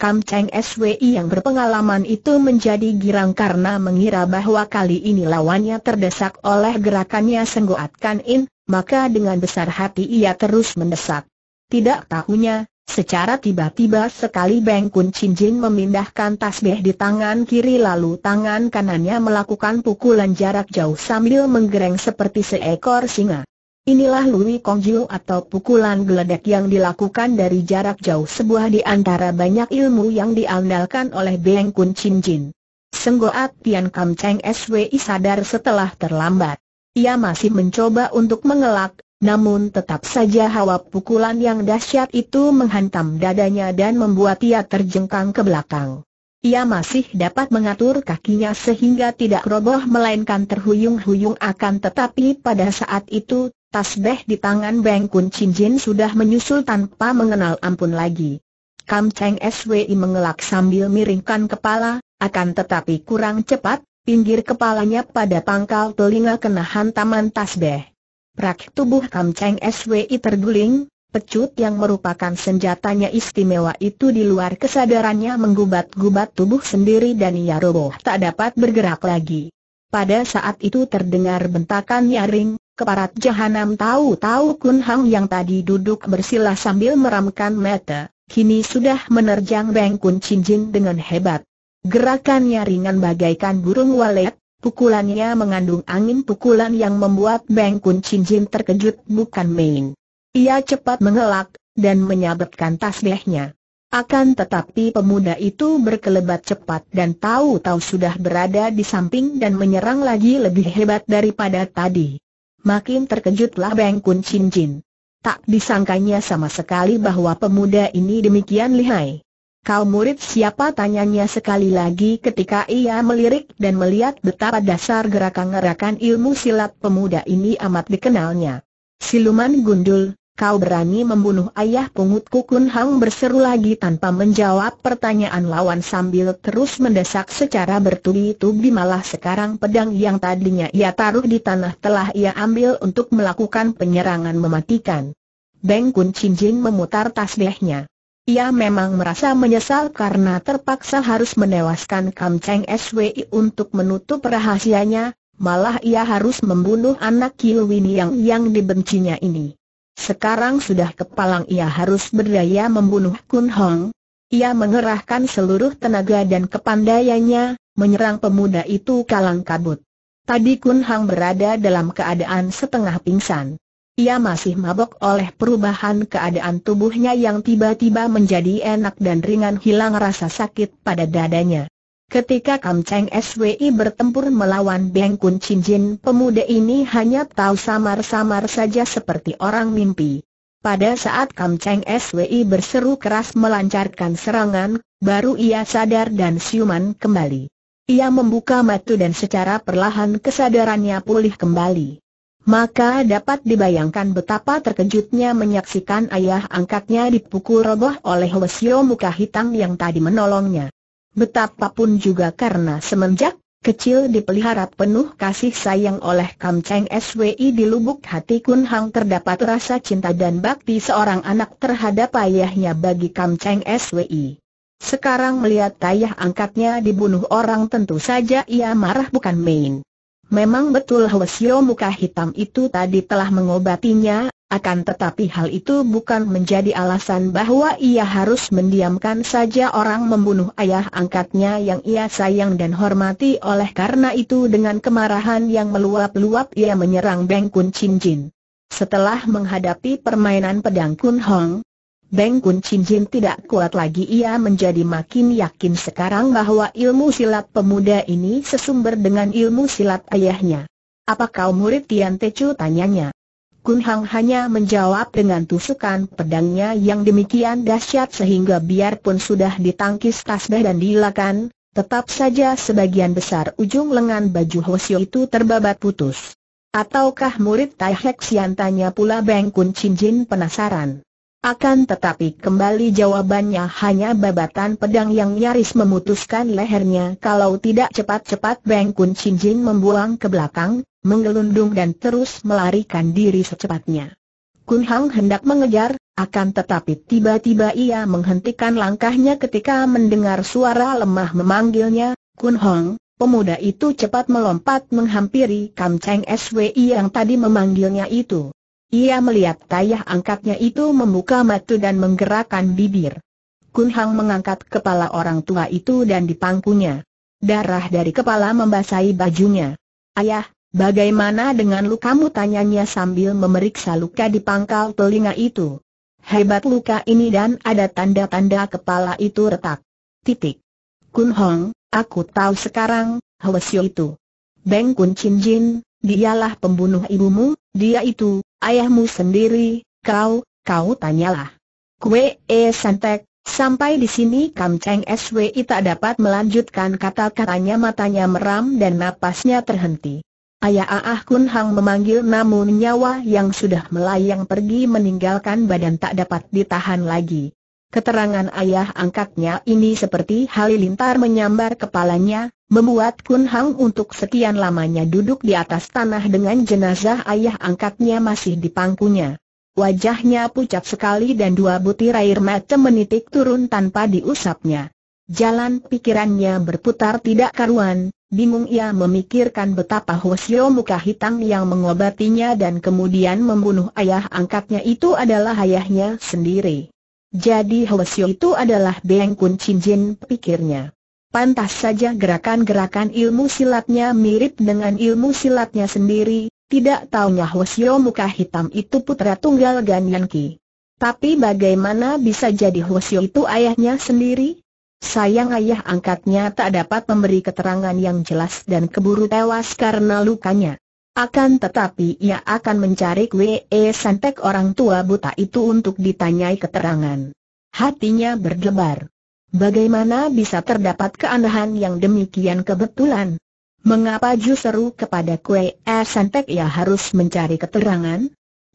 Kam Cheng SWI yang berpengalaman itu menjadi girang karena mengira bahwa kali ini lawannya terdesak oleh gerakannya Senggoat Kan In, maka dengan besar hati ia terus mendesak. Tidak tahunya, secara tiba-tiba sekali Beng Kun Chin Jin memindahkan tasbih di tangan kiri lalu tangan kanannya melakukan pukulan jarak jauh sambil menggereng seperti seekor singa. Inilah Lui kongjil atau pukulan geledek yang dilakukan dari jarak jauh sebuah di antara banyak ilmu yang diandalkan oleh Beng Kun Chin Jin. Senggoat Pian Kam Cheng SWI sadar setelah terlambat. Ia masih mencoba untuk mengelak, namun tetap saja hawa pukulan yang dahsyat itu menghantam dadanya dan membuat ia terjengkang ke belakang. Ia masih dapat mengatur kakinya sehingga tidak roboh melainkan terhuyung-huyung akan tetapi pada saat itu tasbeh di tangan Beng Kun Chin Jin sudah menyusul tanpa mengenal ampun lagi. Kam Cheng SWI mengelak sambil miringkan kepala, akan tetapi kurang cepat, pinggir kepalanya pada pangkal telinga kena hantaman tasbeh. Prak tubuh Kam Cheng SWI terguling, pecut yang merupakan senjatanya istimewa itu di luar kesadarannya menggubat-gubat tubuh sendiri dan ia roboh tak dapat bergerak lagi. Pada saat itu terdengar bentakan nyaring, keparat jahanam tahu-tahu Kun Hang yang tadi duduk bersila sambil meramkan mata, kini sudah menerjang Beng Kun Chin Jin dengan hebat. Gerakannya ringan bagaikan burung walet, pukulannya mengandung angin pukulan yang membuat Beng Kun Chin Jin terkejut bukan main. Ia cepat mengelak, dan menyabetkan tasbihnya. Akan tetapi pemuda itu berkelebat cepat dan tahu-tahu sudah berada di samping dan menyerang lagi lebih hebat daripada tadi makin terkejutlah Beng Kun Chin Jin. Tak disangkanya sama sekali bahwa pemuda ini demikian lihai. Kau murid siapa tanyanya sekali lagi ketika ia melirik dan melihat betapa dasar gerakan-gerakan ilmu silat pemuda ini amat dikenalnya. Siluman gundul, kau berani membunuh ayah pungutku Kun Hang berseru lagi tanpa menjawab pertanyaan lawan sambil terus mendesak secara bertubi-tubi malah sekarang pedang yang tadinya ia taruh di tanah telah ia ambil untuk melakukan penyerangan mematikan. Beng Kun Chin Jin memutar tasbihnya. Ia memang merasa menyesal karena terpaksa harus menewaskan Kam Cheng SWI untuk menutup rahasianya, malah ia harus membunuh anak Kilwini yang yang dibencinya ini. Sekarang sudah kepalang ia harus berdaya membunuh Kun Hong. Ia mengerahkan seluruh tenaga dan kepandaiannya, menyerang pemuda itu kalang kabut. Tadi Kun Hong berada dalam keadaan setengah pingsan. Ia masih mabok oleh perubahan keadaan tubuhnya yang tiba-tiba menjadi enak dan ringan hilang rasa sakit pada dadanya. Ketika Kam Cheng SWI bertempur melawan Beng Kun Chin Jin, pemuda ini hanya tahu samar-samar saja seperti orang mimpi. Pada saat Kam Cheng SWI berseru keras melancarkan serangan, baru ia sadar dan siuman kembali. Ia membuka mata dan secara perlahan kesadarannya pulih kembali. Maka dapat dibayangkan betapa terkejutnya menyaksikan ayah angkatnya dipukul roboh oleh Wesio muka hitam yang tadi menolongnya. Betapapun juga karena semenjak kecil dipelihara penuh kasih sayang oleh Kam Cheng SWI di lubuk hati Kun Hang terdapat rasa cinta dan bakti seorang anak terhadap ayahnya bagi Kam Cheng SWI. Sekarang melihat ayah angkatnya dibunuh orang tentu saja ia marah bukan main. Memang betul Hwasyo muka hitam itu tadi telah mengobatinya, akan tetapi hal itu bukan menjadi alasan bahwa ia harus mendiamkan saja orang membunuh ayah angkatnya yang ia sayang dan hormati oleh karena itu dengan kemarahan yang meluap-luap ia menyerang Beng Kun Chin Jin. Setelah menghadapi permainan pedang Kun Hong, Beng Kun Chin Jin tidak kuat lagi ia menjadi makin yakin sekarang bahwa ilmu silat pemuda ini sesumber dengan ilmu silat ayahnya. Apa kau murid Tian Te Chu? tanyanya? Kun Hang hanya menjawab dengan tusukan pedangnya yang demikian dahsyat sehingga biarpun sudah ditangkis tasbih dan dilakan, tetap saja sebagian besar ujung lengan baju Hosio itu terbabat putus. Ataukah murid Tai Hek Sian tanya pula Beng Kun Chin Jin penasaran. Akan tetapi kembali jawabannya hanya babatan pedang yang nyaris memutuskan lehernya kalau tidak cepat-cepat Beng Kun Chin Jin membuang ke belakang, menggelundung dan terus melarikan diri secepatnya. Kun Hang hendak mengejar, akan tetapi tiba-tiba ia menghentikan langkahnya ketika mendengar suara lemah memanggilnya, Kun Hong, pemuda itu cepat melompat menghampiri Kam Cheng SWI yang tadi memanggilnya itu. Ia melihat tayah angkatnya itu membuka mata dan menggerakkan bibir. Kun Hang mengangkat kepala orang tua itu dan dipangkunya. Darah dari kepala membasahi bajunya. Ayah, bagaimana dengan lukamu tanyanya sambil memeriksa luka di pangkal telinga itu. Hebat luka ini dan ada tanda-tanda kepala itu retak. Titik. Kun Hong, aku tahu sekarang, Hwasyo itu. Beng Kun Chin Jin, dialah pembunuh ibumu, dia itu, ayahmu sendiri, kau, kau tanyalah. Kue E Santek, sampai di sini Kam Cheng SWI tak dapat melanjutkan kata-katanya matanya meram dan napasnya terhenti. Ayah Ah Kun Hang memanggil namun nyawa yang sudah melayang pergi meninggalkan badan tak dapat ditahan lagi. Keterangan ayah angkatnya ini seperti halilintar menyambar kepalanya, membuat Kun Hang untuk sekian lamanya duduk di atas tanah dengan jenazah ayah angkatnya masih di pangkunya. Wajahnya pucat sekali dan dua butir air mata menitik turun tanpa diusapnya. Jalan pikirannya berputar tidak karuan, bingung ia memikirkan betapa Hosio muka hitam yang mengobatinya dan kemudian membunuh ayah angkatnya itu adalah ayahnya sendiri. Jadi Hwasyo itu adalah Beng Kun Chin Jin pikirnya. Pantas saja gerakan-gerakan ilmu silatnya mirip dengan ilmu silatnya sendiri, tidak taunya Hosio muka hitam itu putra tunggal Gan Yan Tapi bagaimana bisa jadi Hosio itu ayahnya sendiri? Sayang ayah angkatnya tak dapat memberi keterangan yang jelas dan keburu tewas karena lukanya. Akan tetapi ia akan mencari Kwe e Santek orang tua buta itu untuk ditanyai keterangan. Hatinya berdebar. Bagaimana bisa terdapat keanehan yang demikian kebetulan? Mengapa justru kepada Kue Santek ia harus mencari keterangan?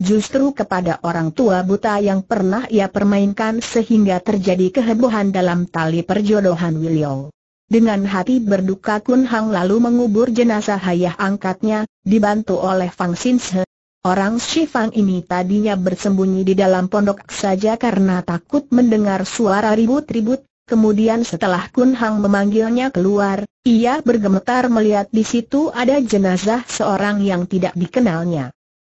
Justru kepada orang tua buta yang pernah ia permainkan sehingga terjadi kehebohan dalam tali perjodohan William. Dengan hati berduka Kun Hang lalu mengubur jenazah ayah angkatnya, dibantu oleh Fang Sin Se. Orang Shifang ini tadinya bersembunyi di dalam pondok saja karena takut mendengar suara ribut-ribut, Kemudian setelah Kun Hang memanggilnya keluar, ia bergemetar melihat di situ ada jenazah seorang yang tidak dikenalnya.